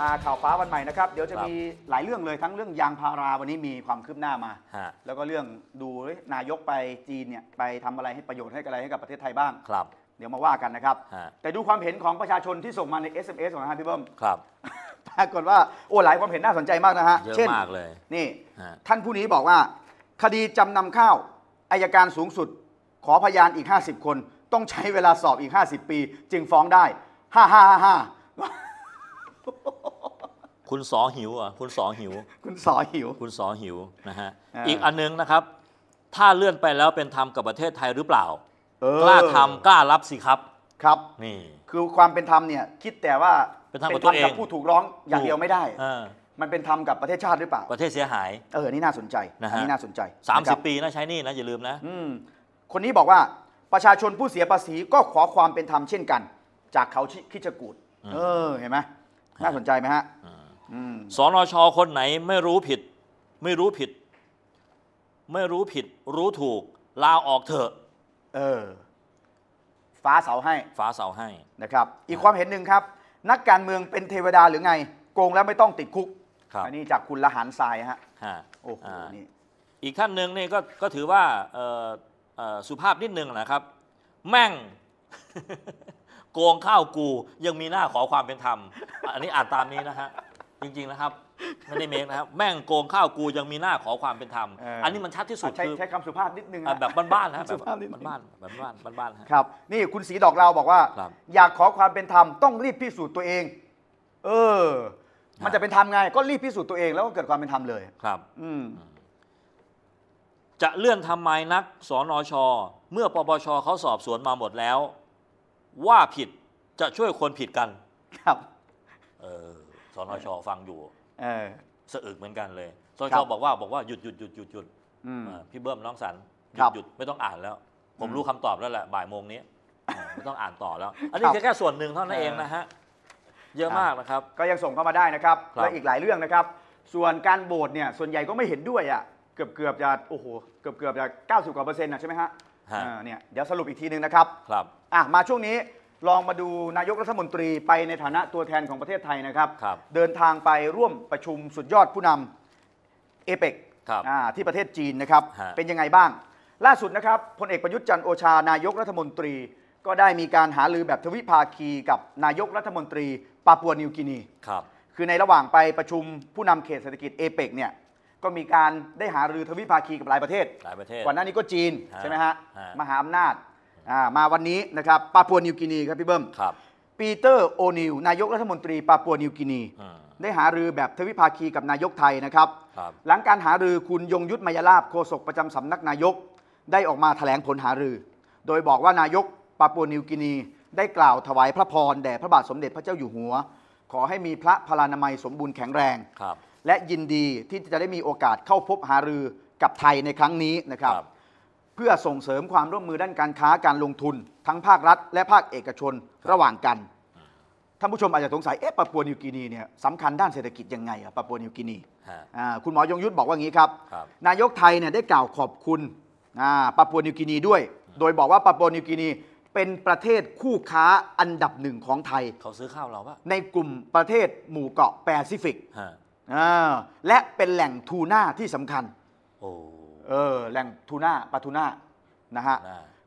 มาข่าวฟ้าวันใหม่นะครับเดี๋ยวจะมีหลายเรื่องเลยทั้งเรื่องยางพาราวันนี้มีความคืบหน้ามาแล้วก็เรื่องดูนายกไปจีนเนี่ยไปทำอะไรให้ประโยชน์ให้อะไรให้กับประเทศไทยบ้างครับ เดี๋ยวมาว่ากันนะครับแต่ดูความเห็นของประชาชนที่ส่งมาใน SMS ของทะฮะพี่เบิ้มครับปรากฏว่าโอ้หลายความเห็นน่าสนใจมากนะฮะเยอะนมากเลยนี่ท่านผู้นี้บอกว่า คดีจำนำข้าวอายการสูงสุด ขอพยานอีก 50 คนต้องใช้เวลาสอบอีก 50 ปี จึงฟ้องได้าาฮ่าคุณสอหิวอ่ะคุณสอหิว คุณสอหิวคุณสอหิวนะฮะอีกอันนึงนะครับ ถ้าเลื่อนไปแล้วเป็นธรรมกับประเทศไทยหรือเปล่ากล้าทำกล้ารับสิครับครับนี่คือความเป็นธรรมเนี่ยคิดแต่ว่าเป็นธรรมกับผู้ถูกร้องอย่างเดียวไม่ได้มันเป็นธรรมกับประเทศชาติหรือเปล่าประเทศเสียหายเออนี่น่าสนใจนะฮะนี่น่าสนใจ30ปีนะใช้นี่นะอย่าลืมนะคนนี้บอกว่าประชาชนผู้เสียภาษีก็ขอความเป็นธรรมเช่นกัน จากเขาคิชกูดเออเห็นไหมน่าสนใจไหมฮะสอนอชอคนไหนไม่รู้ผิด ไม่รู้ผิด ไม่รู้ผิด รู้ถูก ลาออกเถอะเออ ฟ้าเสาให้ฟ้าเสาให้นะครับ อีกความเห็นหนึ่งครับ นักการเมืองเป็นเทวดาหรือไงโกงแล้วไม่ต้องติดคุกอันนี้จากคุณละหันทรายฮะโอ้โหนี่อีกท่านหนึ่งนี่ก็ก็ถือว่าสุภาพนิดนึงนะครับ แม่งโกงข้าวกู ยังมีหน้าขอความเป็นธรรม อันนี้อ่านตามนี้นะฮะจริงๆนะครับไม่ได้เมกนะครับ แม่งโกงข้าวกูยังมีหน้าขอความเป็นธรรมอันนี้มันชัดที่สุดใช้คือใช้คำสุภาพนิดนึงนะแบบบ้านๆนะครับสุภาพนิดนึงบ้านๆแบบบ้านๆบ้านๆับครับนี่คุณสีดอกเราบอกว่า อยากขอความเป็นธรรมต้องรีบพิสูจน์ตัวเอง เออ มันจะเป็นธรรมไงก็รีบพิสูจน์ตัวเอง แล้วก็เกิดความเป็นธรรมเลยครับ อืมจะเลื่อนทำไมนัก สนช เมื่อปปชเขาสอบสวนมาหมดแล้ว ว่าผิดจะช่วยคนผิดกัน ครับสนชฟังอยู่เออสะอึกเหมือนกันเลยสนชบอกว่าบอกว่าหยุดหยุดหยุดหยุดหยุดพี่เบิ้มน้องสันหยุดหยุดไม่ต้องอ่านแล้ว ผมรู้คำตอบแล้วแหละบ่ายโมงนี้ ไม่ต้องอ่านต่อแล้ว อันนี้แค่ส่วนหนึ่งเท่านั้นเองนะฮะเยอะมากนะครับ ก็ยังส่งเข้ามาได้นะครับและอีกหลายเรื่องนะครับ ส่วนการโบวตเนี่ยส่วนใหญ่ก็ไม่เห็นด้วยอ่ะเกือบเกือบจะโอ้โหเกือบเกือบจะเก้าสิบกว่าเปอร์เซ็นต์นะใช่ไหมฮะเนี่ยเดี๋ยวสรุปอีกทีนึงนะครับ ครับอ่ะมาช่วงนี้ลองมาดูนายกรัฐมนตรีไปในฐานะตัวแทนของประเทศไทยนะครับรบเดินทางไปร่วมประชุมสุดยอดผู้นำเอเปกที่ประเทศจีนนะครับเป็นยังไงบ้าง ล่าสุดนะครับพลเอกประยุทธ์จันโอชานายกรัฐมนตรี ก็ได้มีการหาลือแบบทวิภาคีกับนายกรัฐมนตรีปาปัวนิวกินีครับคือในระหว่างไปประชุมผู้นำเขตเศรษฐกิจเอเปกเนี่ยก็มีการได้หารือทวิภาคีกับหลายประเทศหลายประเทศก่อนหน้านี้ก็จีนใช่ไหมฮะฮะมหาอำนาจามาวันนี้นะครับปาปัวนิวกินีครับ พี่เบิ้มครับ ปีเตอร์โอนิวนายกรัฐมนตรีปาปัวนิวกินี ได้หารือแบบทวิภาคีกับนายกไทยนะครับรบหลังการหารือคุณยงยุทธมายลาบโฆษกประจำสำนักนายกได้ออกมาแถลงผลหารือ โดยบอกว่านายกปาปัวนิวกินี ได้กล่าวถวายพระพร แด่พระบาทสมเด็จพระเจ้าอยู่หัว ขอให้มีพระพลานามัยสมบูรณ์แข็งแรงครับ และยินดีที่จะได้มีโอกาสเข้าพบหารือกับไทยในครั้งนี้นะครับครับเพื่อส่งเสริมความร่วมมือด้านการค้าการลงทุน ทั้งภาครัฐ และภาคเอกชนระหว่างกันท่านผู้ชม อาจจะสงสัยเอ๊ะปาปัวนิวกินีเนี่ยสำคัญด้านเศรษฐกิจยังไงอะปาปัวนิวกินีคุณหมอยงยุทธบอกว่างี้ครับ นายกไทยเนี่ยได้กล่าวขอบคุณปาปัวนิวกินีด้วย โดยบอกว่าปาปัวนิวกินีเป็นประเทศคู่ค้าอันดับหนึ่งของไทย เขาซื้อข้าวเราปะในกลุ่มประเทศหมู่เกาะแปซิฟิกและเป็นแหล่งทูน่าที่สำคัญเออแหล่งทูน่าปลาทูน่านะฮะ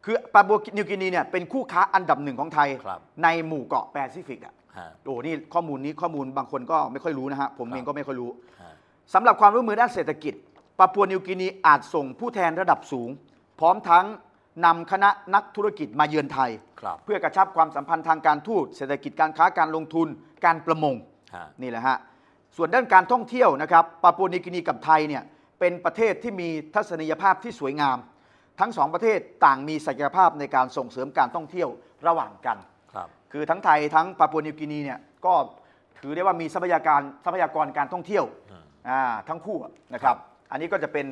คือปาบัวนิวกินีเนี่ยเป็นคู่ค้าอันดับหนึ่งของไทย ในหมู่เกาะแปซิฟิกอ่ะะโอ้นี่ ข้อมูลนี้ข้อมูลบางคนก็ไม่ค่อยรู้นะฮะ ผมเองก็ไม่ค่อยรู้สํสำหรับความร่วมมือด้านเศรษฐกิจปาปัวนิวกินีอาจส่งผู้แทนระดับสูง พร้อมทั้งนำคณะนักธุรกิจมาเยือนไทย เพื่อกระชับความสัมพันธ์ทางการทูตเศรษฐกิจการค้าการลงทุนการประมงนี่แหละฮะส่วนด้านการท่องเที่ยวนะครับปาปัวนิวกินีกับไทยเนี่ยเป็นประเทศที่มีทัศนียภาพที่สวยงาม ทั้งสองประเทศต่างมีศักยภาพในการส่งเสริมการท่องเที่ยวระหว่างกันครับคือทั้งไทยทั้งปาปัวนิวกินีเนี่ยก็ถือได้ว่ามีทรัพยากรทรัพยากรการท่องเที่ยวทั้งคู่นะครับ อันนี้ก็จะเป็น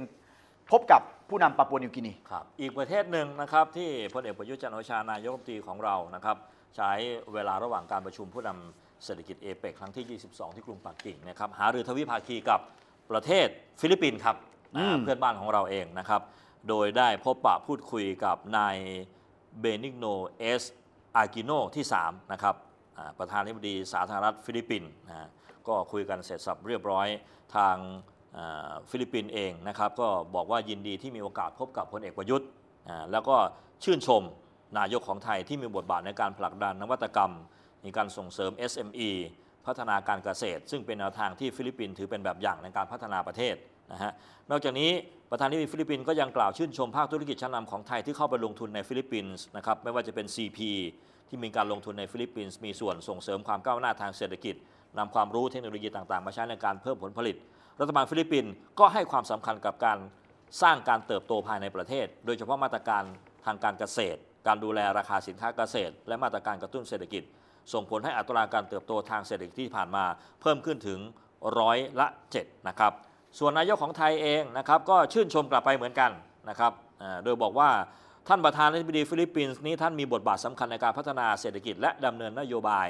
พบกับผู้นำปาปัวนิวกินีครับ อีกประเทศหนึ่งนะครับที่พลเอกประยุทธ์จันโอชานายกรัฐมนตรีของเรานะครับใช้เวลาระหว่างการประชุมผู้นำเศรษฐกิจเอเปกครั้งที่ 22 ที่กรุงปักกิ่งนะครับหารือทวิภาคีกับประเทศฟิลิปปินส์ครับเพื่อนบ้านของเราเองนะครับ โดยได้พบปะพูดคุยกับนายเบนิกโนเอสอากิโนที่ 3 นะครับประธานธิบดีสาธารณรัฐฟิลิปปินส์นะก็คุยกันเสร็จสับเรียบร้อยทางฟิลิปปินส์เองนะครับ ก็บอกว่ายินดีที่มีโอกาสพบกับพลเอกประยุทธ์แล้วก็ชื่นชมนายกของไทยที่มีบทบาทในการผลักดันนวัตกรรมมีการส่งเสริม SME พัฒนาการเกษตร ซึ่งเป็นแนวทางที่ฟิลิปปินส์ถือเป็นแบบอย่างในการพัฒนาประเทศนะฮะ นอกจากนี้ประธานนิติฟิลิปปินส์ก็ยังกล่าวชื่นชมภาคธุรกิจชั้นนาของไทย ที่เข้าไปลงทุนในฟิลิปปินส์นะครับ ไม่ว่าจะเป็น CP ที่มีการลงทุนในฟิลิปปินส์มีส่วนส่งเสริมความก้าวหน้าทางเศรษฐกิจนำความรู้เทคโนโลยีต่างๆ มาใช้ในการเพิ่มผลผลิต รัฐบาลฟิลิปปินส์ก็ให้ความสำคัญกับการสร้างการเติบโตภายในประเทศ โดยเฉพาะมาตรการทางการเกษตร การดูแลราคาสินค้าเกษตร และมาตรการกระตุ้นเศรษฐกิจส่งผลให้อัตราการเติบโตทางเศรษฐกิจที่ผ่านมาเพิ่มขึ้นถึงร้อยละ7นะครับ ส่วนนายกของไทยเองนะครับก็ชื่นชมกลับไปเหมือนกันนะครับโดยบอกว่าท่านประธานาธิบดีฟิลิปปินส์นี้ท่านมีบทบาทสำคัญในการพัฒนาเศรษฐกิจและดำเนินนโยบาย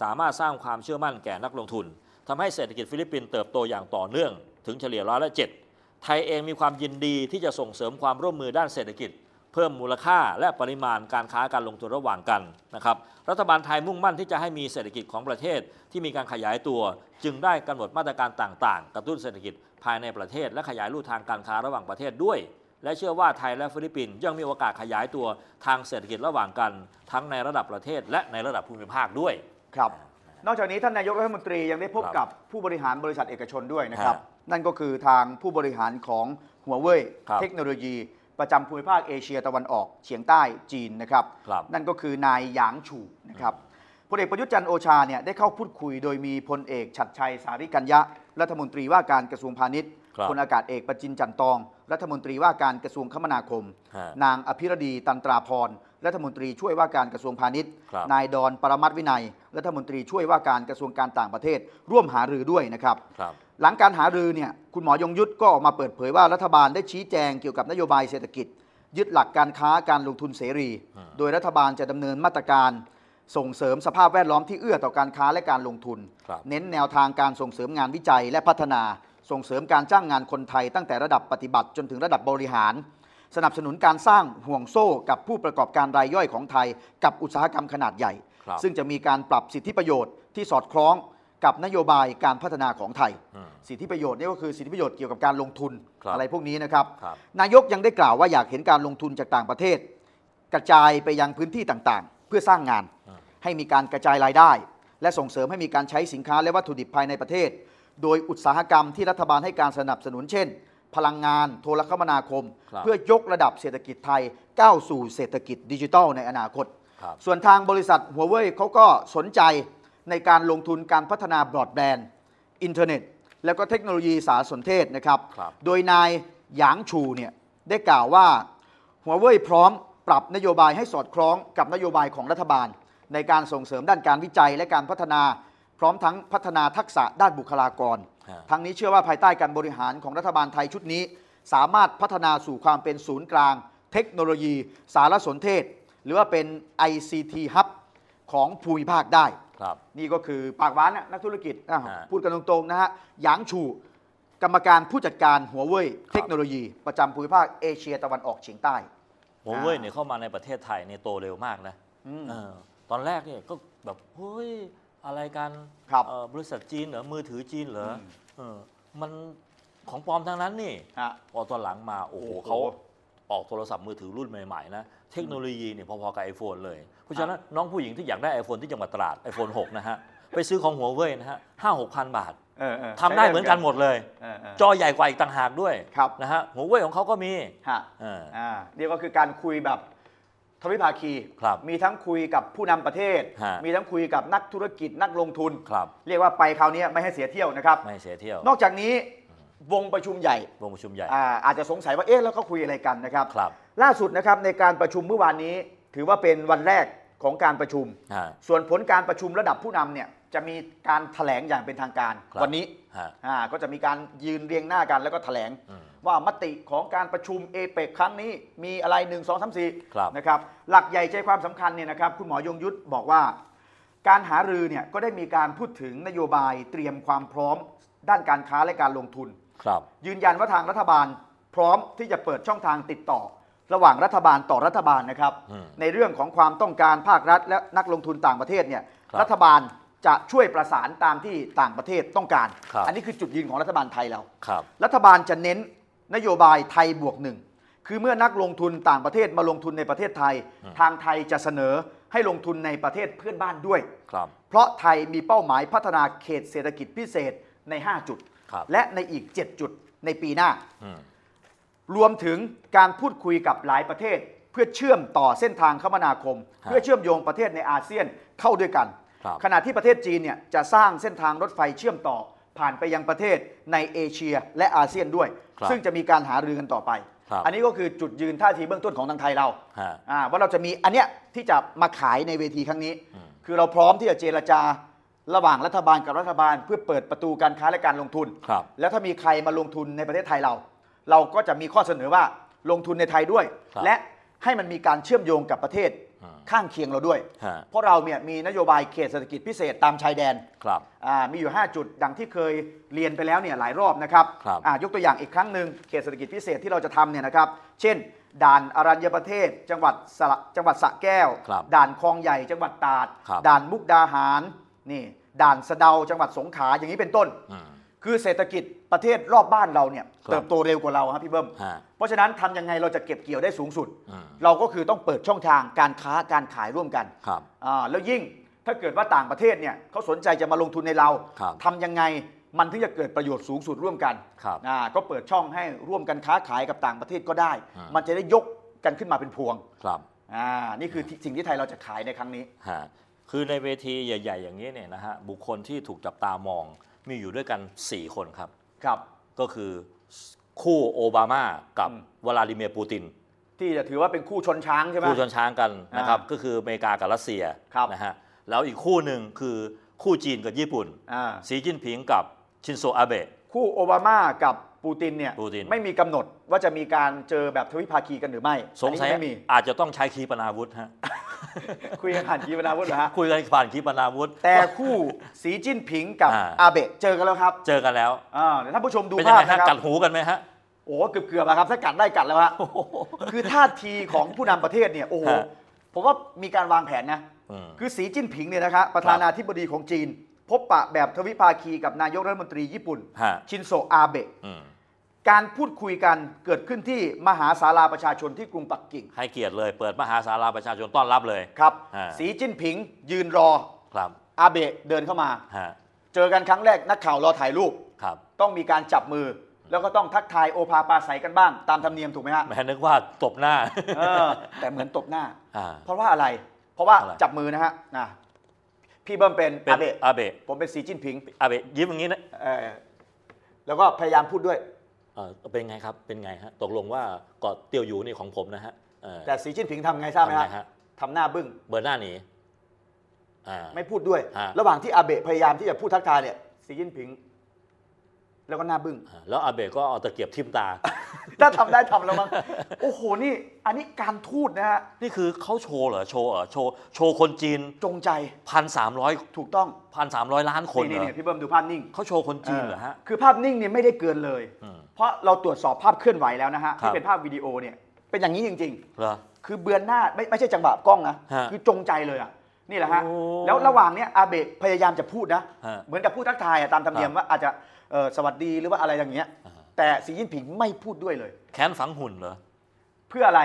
สามารถสร้างความเชื่อมั่นแก่นักลงทุน ทำให้เศรษฐกิจฟิลิปปินส์เติบโตอย่างต่อเนื่อง ถึงเฉลี่ยร้อยละ7ไทยเองมีความยินดีที่จะส่งเสริมความร่วมมือด้านเศรษฐกิจพิ่มมูลค่าและปริมาณการค้าการลงทุนระหว่างกันนะครับ รัฐบาลไทยมุ่งมั่นที่จะให้มีเศรษฐกิจของประเทศที่มีการขยายตัว จึงได้กำหนดมาตรการต่าง ๆ กระตุ้นเศรษฐกิจภายในประเทศ และขยายลู่ทางการค้าระหว่างประเทศด้วย และเชื่อว่าไทยและฟิลิปปินส์ยังมีโอกาสขยายตัวทางเศรษฐกิจระหว่างกันทั้งในระดับประเทศ และในระดับภูมิภาคด้วยครับนอกจากนี้ท่านนายกรัฐมนตรียังได้พบกับผู้บริหารบริษัทเอกชนด้วยนะครับนั่นก็คือทางผู้บริหารของหัวเว่ยเทคโนโลยีประจำภูมิภาคเอเชียตะวันออกเฉียงใต้จีนนะครับรบนั่นก็คือนายหยางฉูนะครับพลเอกประยุทธ์จันโอชาเนี่ยได้เข้าพูดคุยโดยมีพลเอกฉัดชัยสาริกัญญะรัฐมนตรีว่าการกระทรวงพาณิชย์พลอากาศเอกประจินจันตองรัฐมนตรีว่าการกระทรวงคมนาคม นางอภิรดีตันตราพรรัฐมนตรีช่วยว่าการกระทรวงพาณิชย์ นายดอนปรมัตวินัยรัฐมนตรีช่วยว่าการกระทรวงการต่างประเทศร่วมหารือด้วยนะครับครับหลังการหารือเนี่ย คุณหมอยงยุทธก็ออกมาเปิดเผยว่ารัฐบาลได้ชี้แจงเกี่ยวกับนโยบายเศรษฐกิจ ยึดหลักการค้าการลงทุนเสรี โดยรัฐบาลจะดำเนินมาตรการ ส่งเสริมสภาพแวดล้อมที่เอื้อต่อการค้าและการลงทุน เน้นแนวทางการส่งเสริมงานวิจัยและพัฒนาส่งเสริมการจ้างงานคนไทย ตั้งแต่ระดับปฏิบัติจนถึงระดับบริหาร สนับสนุนการสร้างห่วงโซ่กับผู้ประกอบการรายย่อยของไทยกับอุตสาหกรรมขนาดใหญ่ ซึ่งจะมีการปรับสิทธิประโยชน์ที่สอดคล้องกับนโยบายการพัฒนาของไทย สิทธิประโยชน์นี่ก็คือสิทธิประโยชน์เกี่ยวกับการลงทุนอะไรพวกนี้นะครับ นายกยังได้กล่าวว่าอยากเห็นการลงทุนจากต่างประเทศ กระจายไปยังพื้นที่ต่างๆ เพื่อสร้างงานให้มีการกระจายรายได้ และส่งเสริมให้มีการใช้สินค้าและวัตถุดิบภายในประเทศ โดยอุตสาหกรรมที่รัฐบาลให้การสนับสนุนเช่น พลังงานโทรคมนาคม เพื่อยกระดับเศรษฐกิจไทยก้าวสู่เศรษฐกิจ ดิจิทัล ในอนาคต ส่วนทางบริษัทหัวเว่ยเขาก็สนใจในการลงทุนการพัฒนาบรอดแบนด์อินเทอร์เน็ต แล้วก็เทคโนโลยีสารสนเทศนะครับรบโดยนายหยางชูเนี่ย ได้กล่าวว่า หัวเว่ยพร้อมปรับนโยบายให้สอดคล้องกับนโยบายของรัฐบาล ในการส่งเสริมด้านการวิจัยและการพัฒนาพร้อมทั้งพัฒนาทักษะด้านบุคลากร ทั้งนี้เชื่อว่าภายใต้การบริหารของรัฐบาลไทยชุดนี้ สามารถพัฒนาสู่ความเป็นศูนย์กลาง เทคโนโลยี สารสนเทศ หรือว่าเป็น ICT Hub ของภูมิภาคได้ครับนี่ก็คือปากหวานนักธุรกิจะพูดกันตรง ๆ นะฮะหยางชูกรรมการผู้จัดการหัวเว่ยเทคโนโลยี ประจำภูมิภาคเอเชียตะวันออกเฉียงใต้ หัวเว่ยเนี่ยเข้ามาในประเทศไทยเนี่ยโตเร็วมากนะตอนแรกเนี่ยก็แบบ เฮ้ยอะไรกันครับบริษัทจีนเหรอมือถือจีนเหรออมเออมันของปลอมทางนั้นนี่พอตอนหลังมาโอ้โหเขาออกโทรศัพท์มือถือรุ่นใหม่ๆนะเทคโนโลยีเนี่ยพอ ๆกับ iPhone เลยเพราะฉะนั้นน้องผู้หญิงที่อยากได้ iPhone ที่จังหวัดตราด iPhone 6นะฮะไปซื้อของหัวเว่ยนะฮะห้าหกพันบาททำได้เหมือนกันหมดเลย จอใหญ่กว่าอีกต่างหากด้วยนะฮะหัวเว่ยของเขาก็มี เดียกวก็คือการคุยแบบ ทวิภาคีคมีทั้งคุยกับผู้นำประเทศ มีทั้งคุยกับนักธุรกิจนักลงทุนรเรียกว่าไปคราวนี้ไม่ให้เสียเที่ยวนะครับไม่เสียเที่ยว นอกจากนี้วงประชุมใหญ่ วงประชุมใหญ่ อาจจะสงสัยว่า เอ๊ะ แล้วก็คุยอะไรกันนะครับ ครับ ล่าสุดนะครับในการประชุมเมื่อวานนี้ ถือว่าเป็นวันแรกของการประชุม ส่วนผลการประชุมระดับผู้นำเนี่ย จะมีการแถลงอย่างเป็นทางการรวันนี้ก็จะมีการยืนเรียงหน้ากันแล้วก็แถลงว่ามติของการประชุมเอเปกครั้งนี้มีอะไร 1 2 3ครับ4นะครับ หลักใหญ่ใจความสำคัญเนี่ยนะครับ คุณหมอยงยุทธบอกว่า การหารือเนี่ยก็ได้มีการพูดถึงนโยบายเตรียมความพร้อมด้านการค้าและการลงทุนครับยืนยันว่าทางรัฐบาลพร้อมที่จะเปิดช่องทางติดต่อ ระหว่างรัฐบาลต่อรัฐบาลนะครับ ในเรื่องของความต้องการภาครัฐและนักลงทุนต่างประเทศเนี่ยรัฐบาลจะช่วยประสานตามที่ต่างประเทศต้องการ อันนี้คือจุดยืนของรัฐบาลไทยเรารรัฐบาลจะเน้นนโยบายไทยบวกหนึ่งคือเมื่อนักลงทุนต่างประเทศมาลงทุนในประเทศไทย ทางไทยจะเสนอให้ลงทุนในประเทศเพื่อนบ้านด้วยเพราะไทยมีเป้าหมายพัฒนาเขตเศรษฐกิจพิเศษใน5จุดและในอีก 7 จุดในปีหน้า รวมถึงการพูดคุยกับหลายประเทศ เพื่อเชื่อมต่อเส้นทางคมนาคม เพื่อเชื่อมโยงประเทศในอาเซียนเข้าด้วยกัน ขณะที่ประเทศจีนเนี่ยจะสร้างเส้นทางรถไฟเชื่อมต่อผ่านไปยังประเทศในเอเชียและอาเซียนด้วย ซึ่งจะมีการหารือกันต่อไป อันนี้ก็คือจุดยืนท่าทีเบื้องต้นของทางไทยเราว่าเราจะมีอันเนี้ยที่จะมาขายในเวทีครั้งนี้ คือเราพร้อมที่จะเจรจาระหว่างรัฐบาล กับรัฐบาลเพื่อเปิดประตูการค้าและการลงทุนครับแล้วถ้ามีใครมาลงทุนในประเทศไทยเรา เราก็จะมีข้อเสนอว่าลงทุนในไทยด้วย และให้มันมีการเชื่อมโยงกับประเทศข้างเคียงเราด้วย เพราะเราเนี่ยมีนโยบายเขตเศรษฐกิจพิเศษตามชายแดนครับมีอยู่ 5 จุดดังที่เคยเรียนไปแล้วเนี่ยหลายรอบนะครับรบยกตัวอย่างอีกครั้งหนึ่งเขตเศรษฐกิจพิเศษที่เราจะทำเนี่ยนะครับ เช่นด่านอรัญญประเทศจังหวัดสระจังหวัดสระแก้ว ด่านคลองใหญ่จังหวัดตราด ด่านมุกดาหาร นี่ด่านสะเดาจังหวัดสงขลาอย่างนี้เป็นต้นคือเศรษฐกิจประเทศรอบบ้านเราเนี่ยเติบโตเร็วกว่าเราครับพี่เบิ้มเพราะฉะนั้นทำยังไงเราจะเก็บเกี่ยวได้สูงสุด เราก็คือต้องเปิดช่องทางการค้าการขายร่วมกันแล้วยิ่งถ้าเกิดว่าต่างประเทศเนี่ยเขาสนใจจะมาลงทุนในเรา ทำยังไงมันถึงจะเกิดประโยชน์สูงสุดร่วมกันก็เปิดช่องให้ร่วมกันค้าขายกับต่างประเทศก็ได้ มันจะได้ยกกันขึ้นมาเป็นพวงครับอ่านี่คือ สิ่งที่ไทยเราจะขายในครั้งนี้คือในเวทีใหญ่ๆอย่างนี้เนี่ยนะฮะ บุคคลที่ถูกจับตามองมีอยู่ด้วยกัน 4 คนครับครับ ก็คือคู่โอบามากับวลาดิเมียร์ปูติน ที่จะถือว่าเป็นคู่ชนช้างใช่ไหมคู่ชนช้างกันนะครับ ก็คืออเมริกากับรัสเซียนะฮะแล้วอีกคู่หนึ่งคือคู่จีนกับญี่ปุ่น สีจิ้นผิงกับชินโซอาเบะคู่โอบามา กับปูตินเนี่ยปูตินไม่มีกำหนดว่าจะมีการเจอแบบทวิภาคีกันหรือไม่สงสัยอนี้ไม่มีอาจจะต้องใช้คีปนาวุธฮะคุยกันผ่านคีปนาวุธเหรอฮะคุยกันผ่านคีปนาวุธแต่คู่สีจิ้นผิงกับอาเบะ เจอกันแล้วครับ เจอกันแล้วอ่าเดี๋ยวท่านผู้ชมดูภาพนะครับกัดหูกันไหมฮะโอ้เกือบเกือบๆอะครับถ้ากัดได้กัดแล้วฮะคือท่าทีของผู้นำประเทศเนี่ยโอ้โหผมว่ามีการวางแผนนะคือสีจิ้นผิงเนี่ยนะครับประธานาธิบดีของจีน พบปะแบบทวิภาคีกับนายกรัฐมนตรีญี่ปุ่น ชินโซอาเบะการพูดคุยกันเกิดขึ้นที่มหาศาลาประชาชนที่กรุงปักกิ่ง ให้เกียรติเลย เปิดมหาศาลาประชาชนต้อนรับเลย ครับ สีจิ้นผิงยืนรอ ครับอาเบะเดินเข้ามา เจอกันครั้งแรก นักข่าวรอถ่ายรูป ครับ ต้องมีการจับมือ แล้วก็ต้องทักทายโอภาปาใสกันบ้าง ตามธรรมเนียมถูกไหมฮะ แม่นึกว่าตบหน้าเออแต่เหมือนตบหน้า เพราะว่าอะไร เพราะว่าจับมือนะฮะนะพี่เบิ้มเป็นปนอาเบะอาเบะผมเป็นสีจิ้นผิงอาเบะยิ้มอย่างนี้นะเออแล้วก็พยายามพูดด้วยเป็นไงครับเป็นไงฮะตกลงว่าเกาะเตียวอยู่นี่ของผมนะฮะแต่สีจิ้นผิงทำไงทราบไหมฮะทำหน้าบึ้งเบอร์หน้าหนีไม่พูดด้วย ระหว่างที่อาเบะพยายามที่จะพูดทักทายเนี่ย สีจิ้นผิง แล้วก็หน้าบึ้งแล้วอาเบะก็เอาตะเกียบทิ่มตา ถ้าทำได้ทำแล้วมั้งโอ้โหนี่ อันนี้การทูตนะฮะนี่คือเขาโชว์เหรอโชว์เหรอโชว์โชว์คนจีนจงใจพันสามร้อยถูกต้องพันสามร้อยล้านคนเหรนี่อพี่เบิ้มดูภาพนิ่งเขาโชว์คนจีนเหรอฮะคือภาพนิ่งเนี่ยไม่ได้เกินเลยเพราะเราตรวจสอบภาพเคลื่อนไหวแล้วนะฮะที่เป็นภาพวิดีโอเนี่ยเป็นอย่างนี้จริงๆ เหรอคือเบือนหน้าไม่ไม่ใช่จังหวะกล้องนะ คือจงใจเลยอ่ะนี่แหละฮะ แล้วระหว่างเนี้ยอาเบะพยายามจะพูดนะเหมือนกับพูดทักทายตามธรรมเนียมว่าอาจจะสวัสดีหรือว่าอะไรอย่างเงี้ย แต่สีจิ้นผิงไม่พูดด้วยเลย แค้นฝังหุ่นเหรอ เพื่ออะไร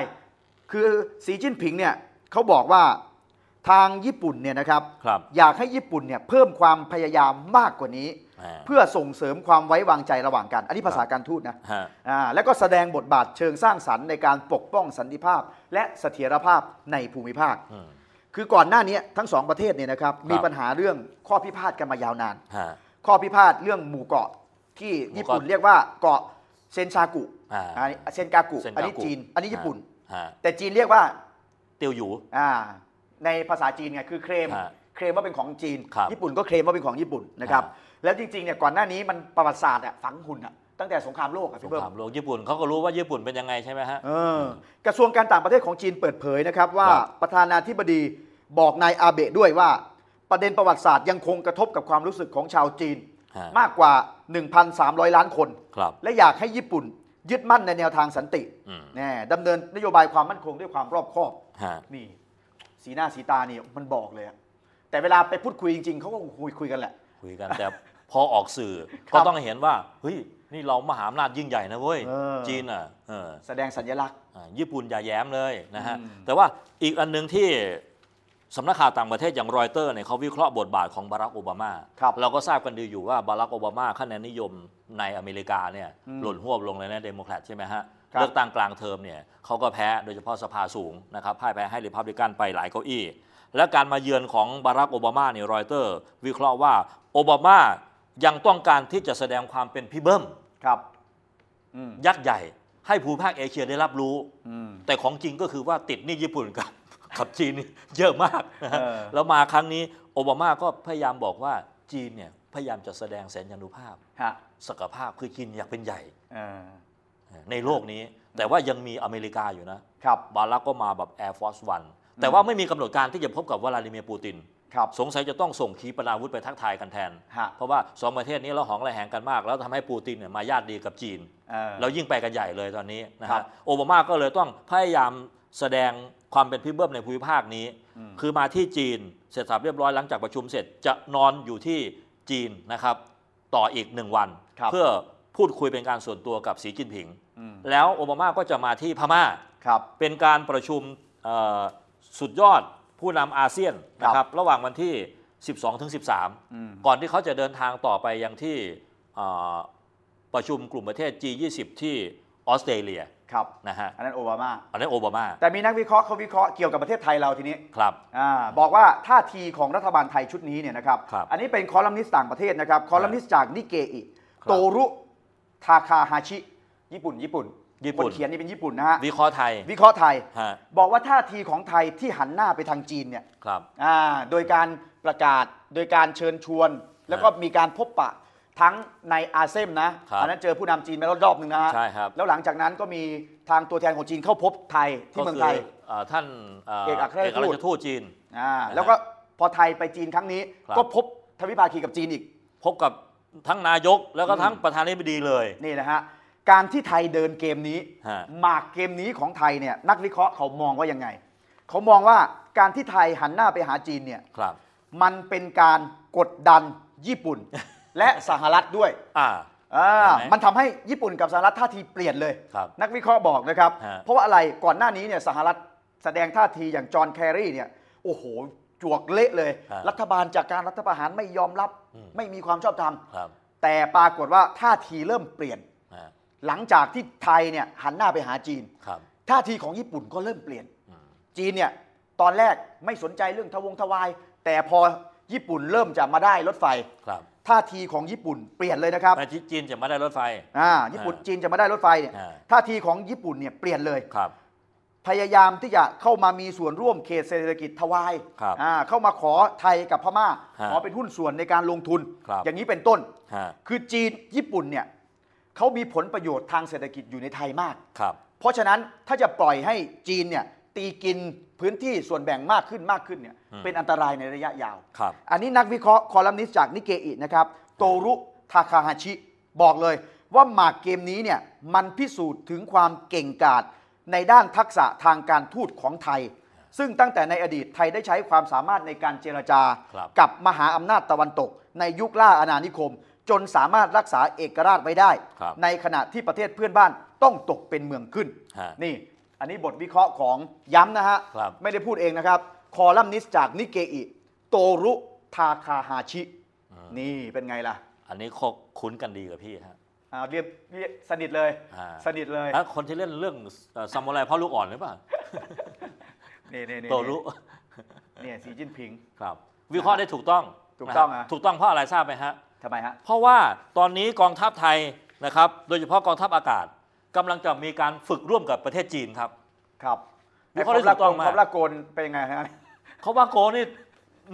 คือสีจิ้นผิงเนี่ยเขาบอกว่าทางญี่ปุ่นเนี่ยนะครับรบอยากให้ญี่ปุ่นเนี่ย เพิ่มความพยายามมากกว่านี้ เพื่อส่งเสริมความไว้วางใจระหว่างกัน อันนี้ภาษาการทูตนะะแล้วก็แสดงบทบาทเชิงสร้างสรรค์ในการปกป้องสันติภาพและเสถียรภาพในภูมิภาคคือก่อนหน้านี้ทั้งสองประเทศเนี่ยนะครับมีปัญหาเรื่องข้อพิพาทกันมายาวนานข้อพิพาทเรื่องหมู่เกาะที่ญี่ปุ่นเรียกว่าเกาะเซนชากุอันนี้เซนกากุอันนี้จีน อันนี้ญี่ปุ่นแต่จีนเรียกว่าเตียวหยูอ่าในภาษาจีนไงคือเคลมเคลมว่าเป็นของจีน ญี่ปุ่นก็เคลมว่าเป็นของญี่ปุ่นนะครับแล้วจริงๆเนี่ยก่อนหน้านี้มันประวัติศาสตร์อะฝังหุ่นอะตั้งแต่สงครามโลกอะสพี่งเบิครามโลกญี่ปุ่นเขาก็รู้ว่าญี่ปุ่นเป็นยังไงใช่ไหมฮะกระทรวงการต่างประเทศของจีนเปิดเผยนะครับว่าประธานาธิบดีบอกนายอาเบะด้วยว่าประเด็นประวัติศาสตร์ยังคงกระทบกับความรู้สึกของชาวจีนมากกว่า 1,300 ล้านคนคและอยากให้ญี่ปุ่นยึดมั่นในแนวทางสันติแน่ดำเนินนโยบายความมั่นคงด้วยความรอบคอบนี่สีหน้าสีตาเนี่ยมันบอกเลยอะแต่เวลาไปพูดคุยจริงๆเขาก็คุยคุยกันแหละ คุยกันแต่พอออกสื่อก็ต้องเห็นว่าเฮ้ยนี่เรามหาอำนาจยิ่งใหญ่นะเว้ยจีนอ่ะออแสดงสัญลักษณ์ ญี่ปุ่นอย่าแย้มเลยนะฮะ แต่ว่าอีกอันหนึงที่สำนักข่าวต่างประเทศอย่างรอยเตอร์เนี่ยเขาวิเคราะห์บทบาทของบารักโอบามาครับเราก็ทราบกันดีอยู่ว่าบารักโอบามาคะแนนนิยมในอเมริกาเนี่ยหล่นหวบลงเลยนะเดโมแครตใช่ไหมฮะเลือกตั้งกลางเทอมเนี่ยเขาก็แพ้โดยเฉพาะสภาสูงนะครับพ่ายแพ้ให้ริพับลิกันไปหลายเก้าอี้และการมาเยือนของบารักโอบามาเนี่ยรอยเตอร์ วิเคราะห์ว่า โอบามายังต้องการที่จะแสดงความเป็นพี่เบิ้มครับ ยักษ์ใหญ่ ให้ภูมิภาคเอเชียได้รับรู้แต่ของจริงก็คือว่าติดหนี้ญี่ปุ่นกับกับจีนเยอะมากแล้วมาครั้งนี้โอบามาก็พยายามบอกว่าจีนเนี่ย พยายามจะแสดงแสนยานุภาพศักยภาพคือจีนอยากเป็นใหญ่ในโลกนี้แต่ว่ายังมีอเมริกาอยู่นะ ครับบารักก็มาแบบ Air Force One แต่ว่าไม่มีกำหนดการที่จะพบกับวลาดิเมียร์ปูตินครับสงสัยจะต้องส่งขีปนาวุธไปทักทายกันแทน เพราะว่าสองประเทศนี้เราหองระแหงกันมาก แล้วทำให้ปูตินเนี่ยมาญาติดีกับจีนเรายิ่งไปกันใหญ่เลยตอนนี้นะฮะโอบามาก็เลยต้องพยายามแสดงความเป็นพิเบิ้มในภูมิภาคนี้ คือมาที่จีน เสร็จสับเรียบร้อยหลังจากประชุมเสร็จจะนอนอยู่ที่จีนนะครับต่ออีกหนึ่งวัน เพื่อพูดคุยเป็นการส่วนตัวกับสีจิ้นผิง แล้วโอบามาก็จะมาที่พม่า เป็นการประชุมสุดยอดผู้นำอาเซียนนะครับ ระหว่างวันที่ 12ถึง13 ก่อนที่เขาจะเดินทางต่อไปยังที่ประชุมกลุ่มประเทศ G20 ที่ออสเตรเลีย ครับ นะฮะ อันนั้นโอบามา อันนั้นโอบามา แต่มีนักวิเคราะห์เขาวิเคราะห์เกี่ยวกับประเทศไทยเราทีนี้ ครับอบอกว่าท่าทีของรัฐบาลไทยชุดนี้เนี่ยนะครับรบอันนี้เป็นคอลัมนิสต์ต่างประเทศนะครับ คอลัมนิสต์จากนิเกอิโตรุทาคาฮาชิ ญี่ปุ่น ญี่ปุ่น ญี่ปุ่น เขียนนี่เป็นญี่ปุ่นนะฮะ วิเคราะห์ไทย วิเคราะห์ไทย บอกว่าท่าทีของไทยที่หันหน้าไปทางจีนเนี่ยครับอ่าโดยการประกาศ โดยการเชิญชวน แล้วก็มีการพบปะทั้งในอาเซียนนะอันั้นเจอผู้นำจีนไปแล้วรอบหนึ่งนะฮะใช่ครับแล้วหลังจากนั้นก็มีทางตัวแทนของจีนเข้าพบไทยที่เมืองไทยท่านเอกอัครราชทูตจีนอ่าแล้วก็พอไทยไปจีนครั้งนี้ ก็พบทวิภาคีกับจีนอีก พบกับทั้งนายกแล้วก็ทั้งประธานาธิบดีเลย นี่นะฮะ การที่ไทยเดินเกมนี้ หมากเกมนี้ของไทยเนี่ยนักวิเคราะห์เขามองว่ายังไง เขามองว่าการที่ไทยหันหน้าไปหาจีนเนี่ยครับมันเป็นการกดดันญี่ปุ่น และสหรัฐด้วยอ่าอ่ามันทำให้ญี่ปุ่นกับสหรัฐท่าทีเปลี่ยนเลยครับนักวิเคราะห์บอกนะครับ เพราะว่าอะไรก่อนหน้านี้เนี่ยสหรัฐแสดงท่าทีอย่างจอห์นแคร์รีเนี่ยโอ้โหจวกเละเลยรัฐบาลจากการรัฐประหารไม่ยอมรับไม่มีความชอบธรรมแต่ปรากฏว่า ท่าทีเริ่มเปลี่ยนหลังจากที่ไทยเนี่ยหันหน้าไปหาจีนท่าทีของญี่ปุ่นก็เริ่มเปลี่ยนจีนเนี่ยตอนแรกไม่สนใจเรื่องทวงทวาย แต่พอญี่ปุ่นเริ่มจะมาได้รถไฟครับท่าทีของญี่ปุ่นเปลี่ยนเลยนะครับจีนจะมาได้รถไฟอ่าญี่ปุ่นจีนจะมาได้รถไฟเนี่ยท่าทีของญี่ปุ่นเนี่ยเปลี่ยนเลยครับพยายามที่จะเข้ามามีส่วนร่วมเขตเศรษฐกิจทวาย เข้ามาขอไทยกับพม่าขอเป็นหุ้นส่วนในการลงทุน อย่างนี้เป็นต้น คือจีนญี่ปุ่นเนี่ยเขามีผลประโยชน์ทางเศรษฐกิจอยู่ในไทยมาก เพราะฉะนั้นถ้าจะปล่อยให้จีนเนี่ยตีกินพื้นที่ส่วนแบ่งมากขึ้นมากขึ้นเนี่ยเป็นอันตรายในระยะยาว อันนี้นักวิเคราะห์คอลัมนิสต์จากนิเกอินะครับ โตรุ ทาคาฮาชิ บอกเลยว่าหมากเกมนี้เนี่ยมันพิสูจน์ถึงความเก่งกาจในด้านทักษะทางการทูตของไทย ซึ่งตั้งแต่ในอดีตไทยได้ใช้ความสามารถในการเจรจากับมหาอำนาจตะวันตกในยุคล่าอาณานิคม จนสามารถรักษาเอกราชไว้ได้ ในขณะที่ประเทศเพื่อนบ้านต้องตกเป็นเมืองขึ้น นี่อันนี้บทวิเคราะห์ของย้ำนะฮะ ไม่ได้พูดเองนะครับ คอลัมนิสจากนิเกอิ โตรุทาคาฮาชิ นี่เป็นไงล่ะอันนี้คุ้นกันดีกับพี่ฮะอ่าเรียบเรียบสนิทเลยสนิทเลยแล้วคนที่เล่นเรื่องซามูไรพ่อลูกอ่อนหรือเปล่านี่นเนี่โตลุเนี่ยสีจิ้นผิงครับ วิเคราะห์ได้ถูกต้องถูกต้องนะถูกต้องเพราะอะไรทราบไหมฮะทำไมฮะเพราะว่าตอนนี้กองทัพไทยนะครับ โดยเฉพาะกองทัพอากาศกำลังจะมีการฝึกร่วมกับประเทศจีนครับ ครับวิเคราะห์ได้ถูกต้องมากเขาละโกนเป็นยังไงฮะเขาว่าโกนี่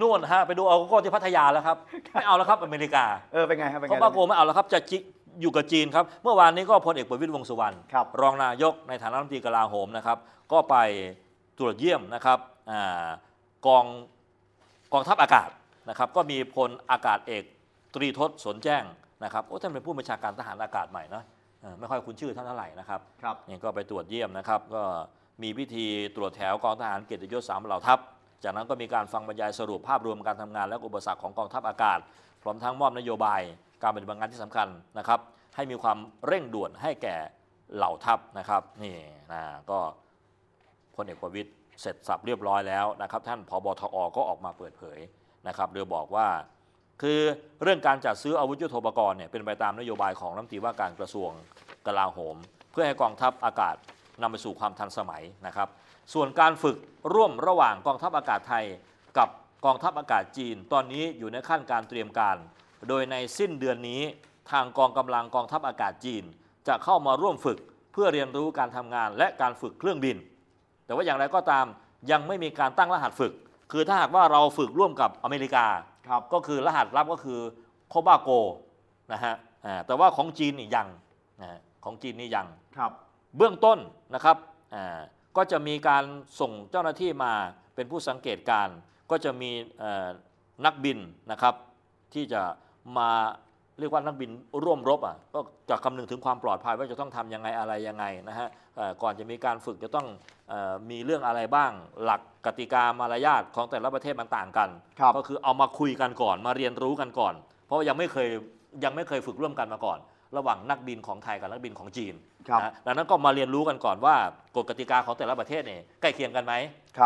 นู่นฮะไปดูเอาโกที่พัทยาแล้วครับไม่เอาแล้วครับอเมริกาเออเป็นไงฮะเป็นไงเขาว่าโกไม่เอาแล้วครับจะจิอยู่กับจีนครับ เมื่อวานนี้ก็พลเอกประวิตรวงสุวรรณครับรองนายกในฐานะรัฐมนตรีกลาโหมนะครับก็ไปตรวจเยี่ยมนะครับอกองกองทัพอากาศนะครับก็มีพลอากาศเอกตรีทศสนแจ้งนะครับโอ้ท่านเป็นผู้บัญชาการทหารอากาศใหม่นะไม่ค่อยคุ้นชื่อท่านเท่าไหร่นะครับครับนี่ก็ไปตรวจเยี่ยมนะครับก็มีพิธีตรวจแถวกองทหารเกียรติยศสามเหล่าทัพจากนั้นก็มีการฟังบรรยายสรุปภาพรวมการทำงานและอุปสรรคของกองทัพอากาศ พร้อมทั้งมอบนโยบายการปฏิบัติงานที่สำคัญนะครับให้มีความเร่งด่วนให้แก่เหล่าทัพนะครับนี่นะก็พลเอกประวิตยเสร็จสับเรียบร้อยแล้วนะครับ ท่านพบทอก็ออกมาเปิดเผยนะครับ โดยบอกว่าคือเรื่องการจัดซื้ออาวุธยุโทโธปกรณ์เนี่ยเป็นไปตามนโยบายของรัฐมนตรีว่าการกระทรวงกลาโหม เพื่อให้กองทัพอากาศนำไปสู่ความทันสมัยนะครับ ส่วนการฝึกร่วมระหว่างกองทัพอากาศไทย กับกองทัพอากาศจีน ตอนนี้อยู่ในขั้นการเตรียมการโดยในสิ้นเดือนนี้ทางกองกำลังกองทัพอากาศจีน จะเข้ามาร่วมฝึกเพื่อเรียนรู้การทำงานและการฝึกเครื่องบิน แต่ว่าอย่างไรก็ตามยังไม่มีการตั้งรหัสฝึก คือถ้าหากว่าเราฝึกร่วมกับอเมริกาครับก็คือรหัสลับก็คือโคบาโกนะฮะแต่ว่าของจีนนี่ยังของจีนนี่ยังครับ เบื้องต้นนะครับก็จะมีการส่งเจ้าหน้าที่มาเป็นผู้สังเกตการ ก็จะมีนักบินนะครับ ที่จะมาเรียกว่านักบินร่วมรบอ่ะก็จะคำนึงถึงความปลอดภัยว่าจะต้องทํำยังไงอะไรยังไงนะฮะก่อนจะมีการฝึกจะต้องมีเรื่องอะไรบ้างหลักกติกามารยาทของแต่ละประเทศมันต่างกัน ก็คือเอามาคุยกันก่อนมาเรียนรู้กันก่อน เพราะยังไม่เคยยังไม่เคยฝึกร่วมกันมาก่อน ระหว่างนักบินของไทยกับนักบินของจีนนะลังนั้นก็มาเรียนรู้กันก่อนว่ากฎกติกาของแต่ละประเทศเนี่ยใกล้เคียงกันไหม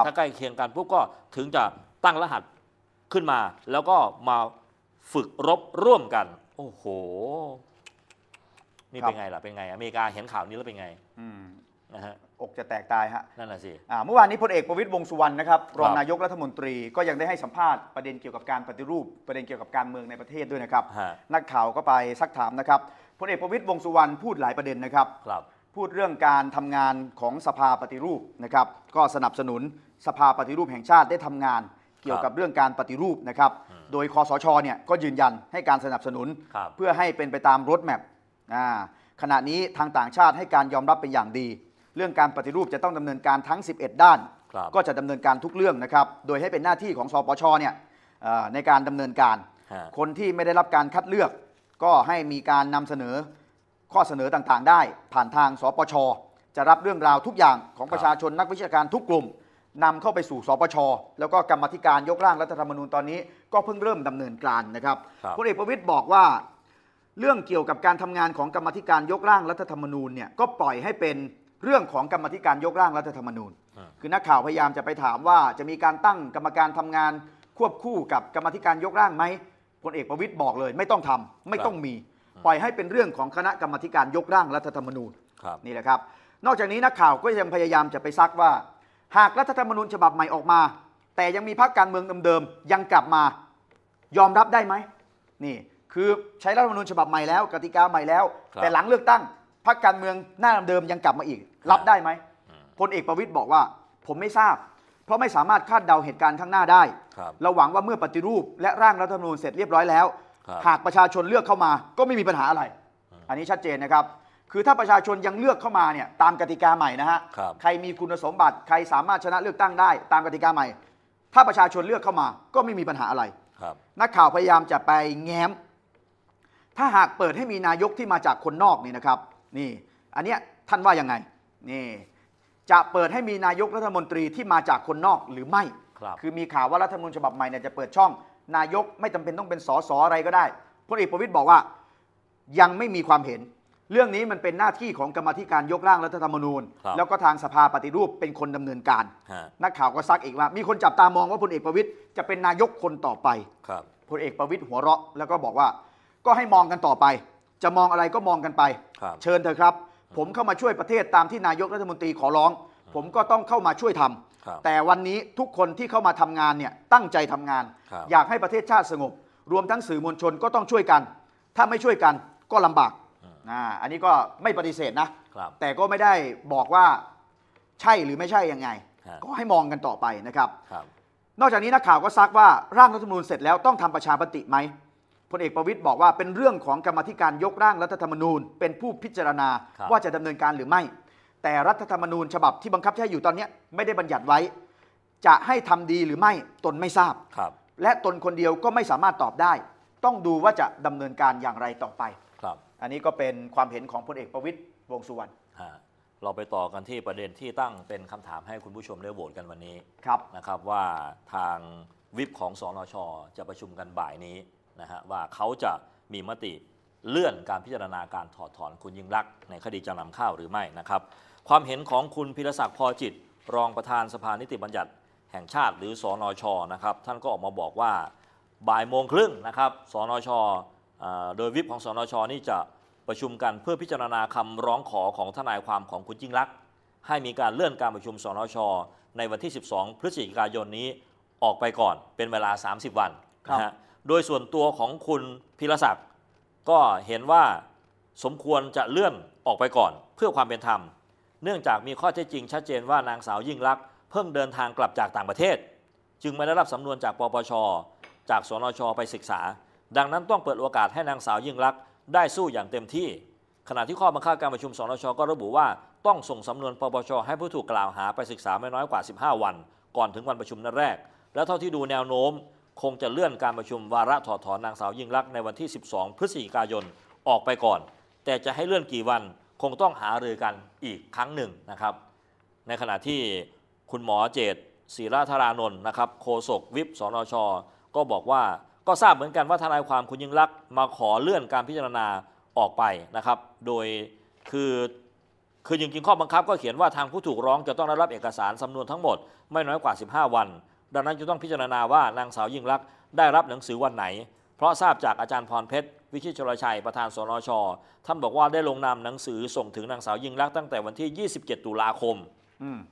ถ้าใกล้เคียงกันปุ๊บก็ถึงจะตั้งรหัสขึ้นมาแล้วก็มาฝึกรบร่วมกัน โอ้โหนี่เป็นไงล่ะเป็นไงอเมริกาเห็นข่าวนี้แล้วเป็นไงอืมนะฮะอกจะแตกตายฮะนั่นแหละสิอ่าเมื่อวานนี้พลเอกประวิตยวงสุวรรณนะครับรองนายกรัฐมนตรี ก็ยังได้ให้สัมภาษณ์ประเด็นเกี่ยวกับการปฏิรูป ประเด็นเกี่ยวกับการเมืองในประเทศด้วยนะครับ นักข่าวก็ไปซักถามนะครับพลเอกประวิตยวงสุวรรณพูดหลายประเด็นนะครับครับ พูดเรื่องการทำงานของสภาปฏิรูปนะครับ ก็สนับสนุนสภาปฏิรูปแห่งชาติได้ทำงานเกี่ยวกับเรื่องการปฏิรูปนะครับ โดยคอสชเนี่ยก็ยืนยันให้การสนับสนุน เพื่อให้เป็นไปตามรถแมพขณะนี้ทางต่างชาติให้การยอมรับเป็นอย่างดี เรื่องการปฏิรูปจะต้องดำเนินการทั้ง 11 ด้าน ก็จะดำเนินการทุกเรื่องนะครับโดยให้เป็นหน้าที่ของสปชเนี่ยในการดำเนินการ คนที่ไม่ได้รับการคัดเลือก ก็ให้มีการนำเสนอข้อเสนอต่างๆ ได้ ผ่านทางสปชจะรับเรื่องราวทุกอย่างของประชาชนนักวิชาการทุกกลุ่มนำเข้าไปสู่สปชแล้วก็กรรมธิการยกร่างรัฐธรรมนูญตอนนี้ ก็เพิ่งเริ่มดำเนินการนะครับพลเอกประวิตยบอกว่า เรื่องเกี่ยวกับการทำงานของกรรมธิการยกร่างรัฐธรรมนูญเนี่ยก็ปล่อยให้เป็นเรื่องของกรรมธิการยกร่างรัฐธรรมนูญ คือนักข่าวพยายามจะไปถามว่าจะมีการตั้งกรรมการทำงานควบคู่กับกรรมธิการยกร่างไหมพลเอกประวิตยบอกเลยไม่ต้องทำไม่ต้องมีปล่อยให้เป็นเรื่องของคณะกรรมธิการยกร่างรัฐธรรมนูญนี่แหละครับ นอกจากนี้นักข่าวก็ยังพยายามจะไปซักว่าหากรัฐธรรมนูญฉบับใหม่ออกมา แต่ยังมีพรรคการเมืองเดิมๆยังกลับมา ยอมรับได้ไหมนี่คือใช้รัฐธรรมนูญฉบับใหม่แล้วกติกาใหม่แล้ว แต่หลังเลือกตั้งพรรคการเมืองหน้าเดิมยังกลับมาอีก รับได้ไหมพลเอกประวิตยบอกว่า ผมไม่ทราบ เพราะไม่สามารถคาดเดาเหตุการณ์ข้างหน้าได้รเราหวังว่าเมื่อปฏิรูปและร่างรัฐธรรมนูญเสร็จเรียบร้อยแล้ว หากประชาชนเลือกเข้ามา ก็ไม่มีปัญหาอะไร อันนี้ชัดเจนนะครับคือถ้าประชาชนยังเลือกเข้ามาเนี่ยตามกติกาใหม่นะฮะคใครมีคุณสมบัติใครสามารถชนะเลือกตั้งได้ ตามกติกาใหม่ ถ้าประชาชนเลือกเข้ามาก็ไม่มีปัญหาอะไรครับ นักข่าวพยายามจะไปแง้ม ถ้าหากเปิดให้มีนายกที่มาจากคนนอกนี่นะครับ นี่ อันเนี้ยท่านว่ายังไงนี่จะเปิดให้มีนายกรัฐมนตรีที่มาจากคนนอกหรือไม่ครับอมีข่าวว่ารัฐมนูญฉบับใหม่เนี่ยจะเปิดช่อง นายกไม่จำเป็นต้องเป็นสอสอะไรก็ได้พลเอกประวิตยบอกว่ายังไม่มีความเห็นเรื่องนี้มันเป็นหน้าที่ของกรรมธิการยกร่างรัฐธรรมนูญ แล้วก็ทางสภาปฏิรูปเป็นคนดำเนินการ นักข่าวก็ซักอีกว่า มีคนจับตามองว่าพลเอกประวิตยจะเป็นนายกคนต่อไปครับพลเอกประวิตยหัวเราะ แล้วก็บอกว่าก็ให้มองกันต่อไป จะมองอะไรก็มองกันไป เชิญเถอะครับ ผมเข้ามาช่วยประเทศตามที่นายกรัฐมนตรีขอร้อง ผมก็ต้องเข้ามาช่วยทำาแต่วันนี้ทุกคนที่เข้ามาทำงานเนี่ยตั้งใจทำงาน อยากให้ประเทศชาติสงบ รวมทั้งสื่อมวลชนก็ต้องช่วยกัน ถ้าไม่ช่วยกันก็ลำบากอะอันนี้ก็ไม่ปฏิเสธนะแต่ก็ไม่ได้บอกว่าใช่หรือไม่ใช่ยังไง ก็ให้มองกันต่อไปนะครับรบนอกจากนี้นักข่าวก็ซักว่าร่างรัฐธรรมนูญเสร็จแล้วต้องทำประชามติไหมพลเอกประวิตยบอกว่าเป็นเรื่องของกรรมธิการยกร่างรัฐธรรมนูญ เป็นผู้พิจารณารว่าจะดำเนินการหรือไม่ แต่รัฐธรรมนูญฉบับที่บังคับใช้อยู่ตอนนี้ไม่ได้บัญญัติไว้ จะให้ทำดีหรือไม่ตนไม่ทราบรบและตนคนเดียวก็ไม่สามารถตอบได้ ต้องดูว่าจะดำเนินการอย่างไรต่อไปอันนี้ก็เป็นความเห็นของพลเอกประวิตยวงสุวรรณเราไปต่อกันที่ประเด็นที่ตั้งเป็นคำถามให้คุณผู้ชมได้โหวตกันวันนี้ ครับนะครับว่าทางวิบของสนชจะประชุมกันบ่ายนี้นะฮะว่าเขาจะมีมติเลื่อนการพิจารณาการถอดถอนคุณยิ่งรัก ในคดีจำนำข้าวหรือไม่นะครับ ความเห็นของคุณพิรศักดิ์พอจิตรองประธานสภานิติบัญญัติแห่งชาติ หรือสอนชนะครับท่านก็ออกมาบอกว่าบ่ายโมงครึ่งนะครับสนชอชอโดยวิบของสนชนี่จะประชุมกันเพื่อพิจารณาคำร้องขอของทนายความของคุณยิ่งลักษณ์ให้มีการเลื่อนการประชุมสนชในวันที่ 12 พฤศจิกายนนี้ออกไปก่อนเป็นเวลา 30 วันนะฮะโดยส่วนตัวของคุณพิรศักดิ์ก็เห็นว่าสมควรจะเลื่อนออกไปก่อนเพื่อความเป็นธรรมเนื่องจากมีข้อเท็จจริงชัดเจนว่านางสาวยิ่งลักษณ์เพิ่งเดินทางกลับจากต่างประเทศ จึงไม่ได้รับสำนวนจากปปชจากสนชไปศึกษา ดังนั้นต้องเปิดโอกาสให้นางสาวยิ่งลักษณ์ได้สู้อย่างเต็มที่ ขณะที่ข้อบังคับการประชุมสนช ก็ระบุว่า ต้องส่งสำนวนปปชให้ผู้ถูกกล่าวหาไปศึกษาไม่น้อยกว่า 15 วัน ก่อนถึงวันประชุมนัดแรก และเท่าที่ดูแนวโน้ม คงจะเลื่อนการประชุมวาระถอดถอนนางสาวยิ่งลัก ในวันที่ 12 พฤศจิกายนออกไปก่อน แต่จะให้เลื่อนกี่วันคงต้องหารือกันอีกครั้งหนึ่งนะครับ ในขณะที่คุณหมอเจตศิราธารานนท์นะครับโฆษกวิบสนชก็บอกว่าก็ทราบเหมือนกันว่าทนายความคุณยิ่งลักษ์มาขอเลื่อนการพิจารณาออกไปนะครับ โดยคือคือจริงๆข้อบังคับ ก็เขียนว่าทางผู้ถูกร้องจะต้องได้รับเอกสารสำนวนทั้งหมด ไม่น้อยกว่า 15 วัน ดังนั้นจะต้องพิจารณาว่านางสาวยิ่งลักษ์ได้รับหนังสือวันไหนเพราะทราบจากอาจารย์พรเพชรวิชิตชลชัย ประธานสนชท่านบอกว่าได้ลงนามหนังสือ ส่งถึงนางสาวยิ่งลักษ์ตั้งแต่วันที่ 27 ตุลาคม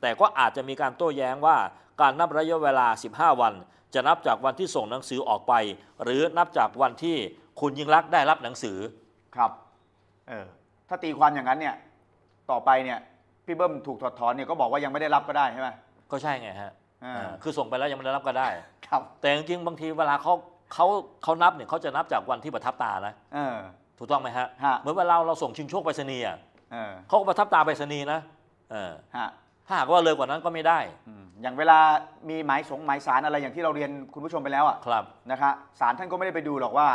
แต่ก็อาจจะมีการโต้แย้งว่าการนับระยะเวลา 15 วัน จะนับจากวันที่ส่งหนังสือออกไป หรือนับจากวันที่คุณยิ่งรักได้รับหนังสือ ครับเออถ้าตีความอย่างนั้นเนี่ย ต่อไปเนี่ย พี่เบิ้มถูกถอดถอนเนี่ยก็บอกว่ายังไม่ได้รับก็ได้ใช่ไหมก็ใช่ไงฮะอ่าคือส่งไปแล้วยังไม่ได้รับก็ได้ ครับ แต่จริงๆบางทีเวลาเขาเขาเขานับเนี่ยเขาจะนับจากวันที่ประทับตานะเออ ถูกต้องไหมฮะเหมือนเวลาเราส่งชิงโชคไปรษณีย์อ่ะเขาประทับตาไปรษณีย์นะเออถ้าหากว่าเลยกว่านั้นก็ไม่ได้ ออย่างเวลามีหมายสงหมายสารอะไรอย่างที่เราเรียนคุณผู้ชมไปแล้วอ่ะครับนะคะสารท่านก็ไม่ได้ไปดูหรอกว่า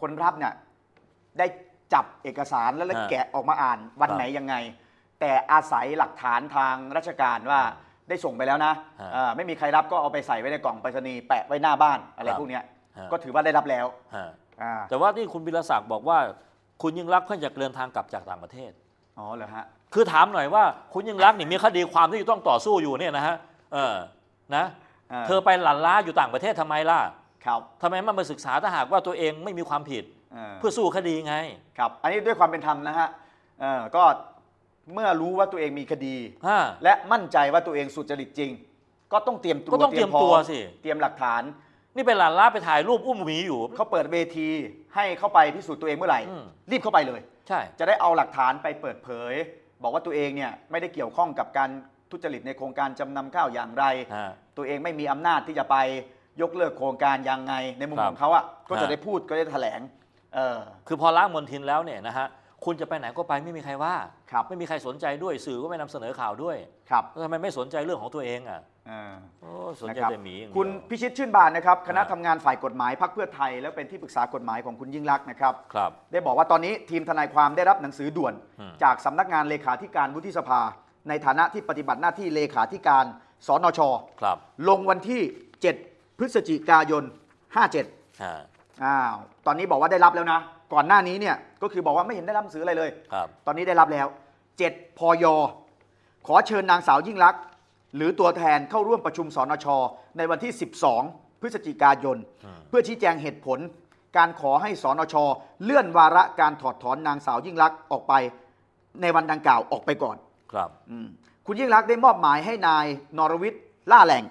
คนรับเนี่ยได้จับเอกสารแล้วแล้วแกะออกมาอ่านวันไหนยังไง แต่อาศัยหลักฐานทางราชการว่าได้ส่งไปแล้วนะะไม่มีใครรับก็เอาไปใส่ไว้ในกล่องไปรษณีย์แปะไว้หน้าบ้านอะไรพวกนี้ก็ถือว่าได้รับแล้วแต่ว่าที่คุณบิรศักดิ์บอกว่า คุณยิ่งรักเพื่นจกเดินทางกลับจากต่างประเทศอ๋อเหรอฮะคือถามหน่อยว่าคุณยิ่งรักนี่มีคดีความที่ต้องต่อสู้อยู่เนี่ยนะฮะเออ นะเออเธอไปหลันล้าอยู่ต่างประเทศทำไมล่ะ ครับทำไมไม่มาศึกษาถ้าหากว่าตัวเองไม่มีความผิดเออเพื่อสู้คดีไง ครับ อันนี้ด้วยความเป็นธรรมนะฮะ เอ่อก็เมื่อรู้ว่าตัวเองมีคดี และมั่นใจว่าตัวเองสุจริตจริง ก็ต้องเตรียมตัวก็ต้องเตรียมตัวพอสิ เตรียมหลักฐาน นี่ไปหลันล้าไปถ่ายรูปอุ้มหมีอยู่ เขาเปิดเวทีให้เข้าไปพิสูจน์ตัวเองเมื่อไหร่ รีบเข้าไปเลย ใช่ จะได้เอาหลักฐานไปเปิดเผย บอกว่าตัวเองเนี่ยไม่ได้เกี่ยวข้องกับการทุจริตในโครงการจำนำข้าวอย่างไร ตัวเองไม่มีอำนาจที่จะไปยกเลิกโครงการยังไงในมุมของเขาอ่ะก็จะได้พูดก็ได้แถลงเออคือพอล้างมลทินแล้วเนี่ยนะฮะคุณจะไปไหนก็ไปไม่มีใครว่าครับไม่มีใครสนใจด้วยสื่อก็ไม่นำเสนอข่าวด้วยครับทำไมไม่สนใจเรื่องของตัวเองอ่ะออโอ้สนใจแต่หมีคุณพิชิตชื่นบานนะครับคณะทํทำงานฝ่ายกฎหมายพรรคเพื่อไทยแล้วเป็นที่ปรึกษากฎหมายของคุณยิ่งรักษณ์นะครับครับ ได้บอกว่าตอนนี้ทีมทนายความได้รับหนังสือด่วนจากสำนักงานเลขาธิการวุฒิสภาในฐานะที่ปฏิบัติหน้าที่เลขาธิการสนชครับลงวันที่ 7 พฤศจิกายน 57อ้าวตอนนี้บอกว่าได้รับแล้วนะ ก่อนหน้านี้เนี่ยก็คือบอกว่าไม่เห็นได้รับหนังสืออะไรเลยครับตอนนี้ได้รับแล้ว 7 พย ขอเชิญนางสาวยิ่งรักหรือตัวแทนเข้าร่วมประชุมสนช ในวันที่ 12 พฤศจิกายน เพื่อชี้แจงเหตุผลการขอให้สนช เลื่อนวาระการถอดถอนนางสาวยิ่งรักออกไปในวันดังกล่าวออกไปก่อนครับคุณยิ่งรักได้มอบหมายให้นายนรวิทย์ล่าแหลง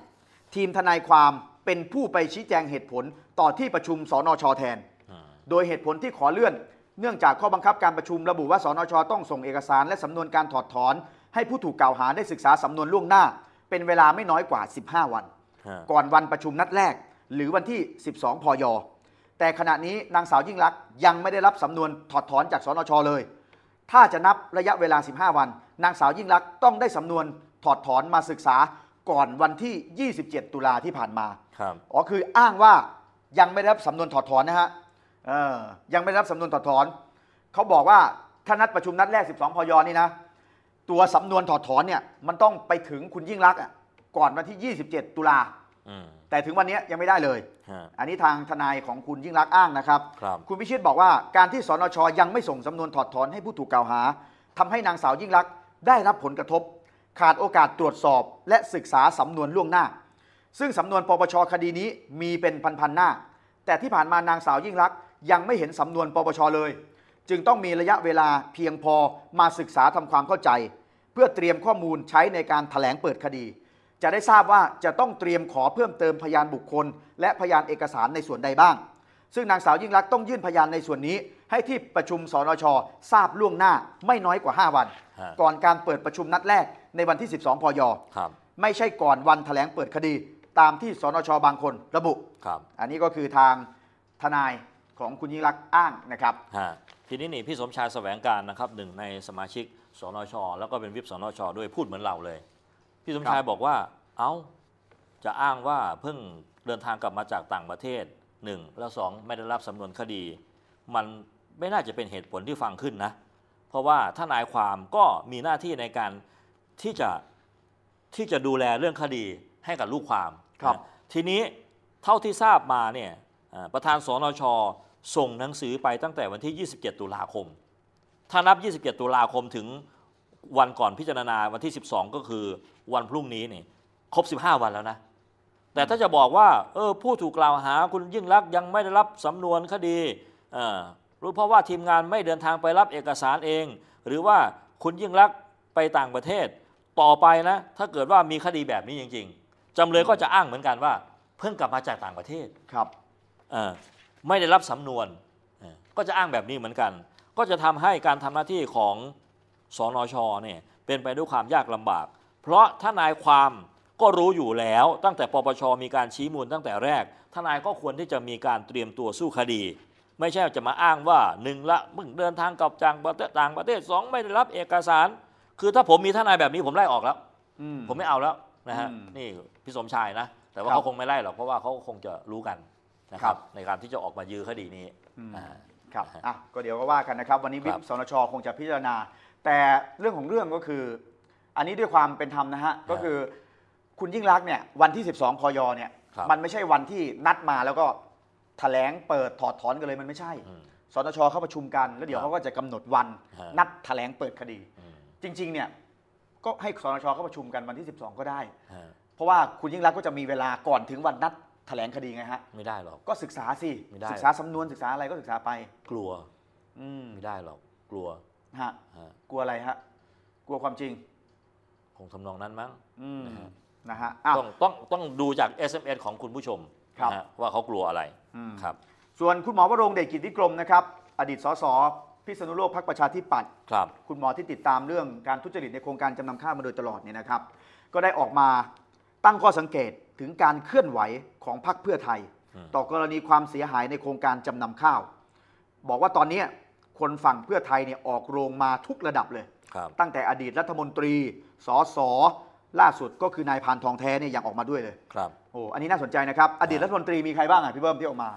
ทีมทนายความเป็นผู้ไปชี้แจงเหตุผลต่อที่ประชุมสนชแทน โดยเหตุผลที่ขอเลื่อน เนื่องจากข้อบังคับการประชุมระบุว่าสนช ต้องส่งเอกสารและสำนวนการถอดถอน ให้ผู้ถูกกล่าวหาได้ศึกษาสำนวนล่วงหน้า เป็นเวลาไม่น้อยกว่า 15 วันก่อนวันประชุมนัดแรกหรือวันที่ 12พยแต่ขณะนี้นางสาวยิ่งรักยังไม่ได้รับสำนวนถอดถอนจากสนชเลย ถ้าจะนับระยะเวลา 15 วันนางสาวยิ่งรักต้องได้สำนวนถอดถอนมาศึกษาก่อนวันที่ 27 ตุลาที่ผ่านมาครับอ๋อคืออ้างว่ายังไม่ได้รับสำนวนถอดถอนนะฮะเออยังไม่ได้รับสำนวนถอดถอน เขาบอกว่าถ้านัดประชุมนัดแรก 12 พยนี่นะตัวสำนวนถอดถอนเนี่ยมันต้องไปถึงคุณยิ่งรักอ่ะก่อนวันที่ 27 ตุลาอืมแต่ถึงวันนี้ยังไม่ได้เลยอันนี้ทางทนายของคุณยิ่งรักอ้างนะครับครับคุณพิชิตบอกว่าการที่สนชยังไม่ส่งสำนวนถอดถอนให้ผู้ถูกกล่าวหา ทำให้นางสาวยิ่งรักได้รับผลกระทบขาดโอกาสตรวจสอบ และศึกษาสำนวนล่วงหน้า ซึ่งสำนวนปปชคดีนี้มีเป็นพันๆหน้า แต่ที่ผ่านมานางสาวยิ่งรักยังไม่เห็นสำนวนปปชเลย จึงต้องมีระยะเวลาเพียงพอมาศึกษาทำความเข้าใจ เพื่อเตรียมข้อมูลใช้ในการถแถลงเปิดคดี จะได้ทราบว่าจะต้องเตรียมขอเพิ่มเติมพยานบุคคล และพยานเอกสารในส่วนใดบ้าง ซึ่งนางสาวยิ่งรักต้องยื่นพยานในส่วนนี้ให้ที่ประชุมสนชทราบล่วงหน้าไม่น้อยกว่า 5 วัน ก่อนการเปิดประชุมนัดแรกในวันที่ 12 พยครับไม่ใช่ก่อนวันแถลงเปิดคดี ตามที่สนชบางคนระบุครับอันนี้ก็คือทางทนายของคุณยิ่งรักอ้างนะครับทีนี้นี่พี่สมชายแสวงการนะครับหนึ่ง ในสมาชิกสนชแล้วก็เป็นวิปสนชด้วยพูดเหมือนเราเลย พี่สมชายบอกว่าเอ้าจะอ้างว่าเพิ่งเดินทางกลับมาจากต่างประเทศหนึ่งแล้วสองไม่ได้รับสำนวนคดีมันไม่น่าจะเป็นเหตุผลที่ฟังขึ้นนะ เพราะว่าทนายความก็มีหน้าที่ในการที่จะที่จะดูแลเรื่องคดีให้กับลูกความ ครับ ทีนี้เท่าที่ทราบมาเนี่ยประธานสนชส่งหนังสือไปตั้งแต่วันที่ 27 ตุลาคม ถ้านับ 27 ตุลาคมถึงวันก่อนพิจารณาวันที่ 12 ก็คือวันพรุ่งนี้นี่ครบ 15 วันแล้วนะ แต่ถ้าจะบอกว่า เออผู้ถูกกล่าวหาคุณยิ่งรักยังไม่ได้รับสำนวนคดีรู้เพราะว่าทีมงานไม่เดินทางไปรับเอกสารเอง หรือว่าคุณยิ่งรักไปต่างประเทศ ต่อไปนะ ถ้าเกิดว่ามีคดีแบบนี้จริงๆจำเลยก็จะอ้างเหมือนกันว่า เพิ่งกลับมาจากต่างประเทศครับไม่ได้รับสำนวนก็จะอ้างแบบนี้เหมือนกัน ก็จะทำให้การทำหน้าที่ของสอนอชอเนี่ยเป็นไปด้วยความยากลำบาก เพราะทนายความก็รู้อยู่แล้วตั้งแต่ปปชมีการชี้มูลตั้งแต่แรกทนายก็ควรที่จะมีการเตรียมตัวสู้คดีไม่ใช่จะมาอ้างว่าหนึ่งละมึงเดินทางกลับจากประเทศต่าง ประเทศสองไม่ได้รับเอกสาร คือถ้าผมมีท่านายแบบนี้ผมไล่ออกแล้วผมไม่เอาแล้วนะฮะนี่พี่สมชายนะแต่ว่าเขาคงไม่ไล่หรอกเพราะว่าเขาคงจะรู้กันนะครับ ในการที่จะออกมายื้อคดีนี้ครับอ่ะก็เดี๋ยวก็ว่ากันนะครับ วันนี้วิบสนชคงจะพิจารณา แต่เรื่องของเรื่องก็คือ อันนี้ด้วยความเป็นธรรมนะฮะก็คือ คุณยิ่งรักเนี่ยวันที่ 12พยเนี่ย มันไม่ใช่วันที่นัดมาแล้วก็แถลงเปิดถอดถอนกันเลย มันไม่ใช่สตชเข้าประชุมกัน แล้วเดี๋ยวเขาก็จะกำหนดวัน นัดแถลงเปิดคดีจริง ๆ เนี่ย ก็ให้สตชเข้าประชุมกันวันที่ 12 ก็ได้เพราะว่าคุณยิ่งรักก็จะมีเวลาก่อนถึงวันนัด แถลงคดีไงฮะไม่ได้หรอกก็ศึกษาสิศึกษาสำนวนศึกษาอะไรก็ศึกษาไป กลัว อืไม่ได้หรอกกลัวฮะกลัวอะไรฮะกลัวความจริงคงทำนองนั้นมั้งอืมนะฮะต้องต้องต้องดูจาก SMS ของคุณผู้ชมครับว่าเขากลัวอะไรครับ ส่วนคุณหมอวรงคเดชกิจวิกรมนะครับ อดีตสสพิษณุโลกพรรคประชาธิปัตย์ครับ คุณหมอที่ติดตามเรื่องการทุจริตในโครงการจำนำข้าวมาโดยตลอดเนี่ยนะครับ ก็ได้ออกมาตั้งข้อสังเกตถึงการเคลื่อนไหวของพรรคเพื่อไทย ต่อกรณีความเสียหายในโครงการจำนำข้าว บอกว่าตอนนี้คนฝั่งเพื่อไทยเนี่ยออกโรงมาทุกระดับเลยครับ ตั้งแต่อดีตรัฐมนตรีสสล่าสุดก็คือนายพานทองแท้เนี่ยยังออกมาด้วยเลยครับอ้อันนี้น่าสนใจนะครับอดีตรัฐมนตรีมีใครบ้างอ่ะพี่เบิ้มที่ออกมา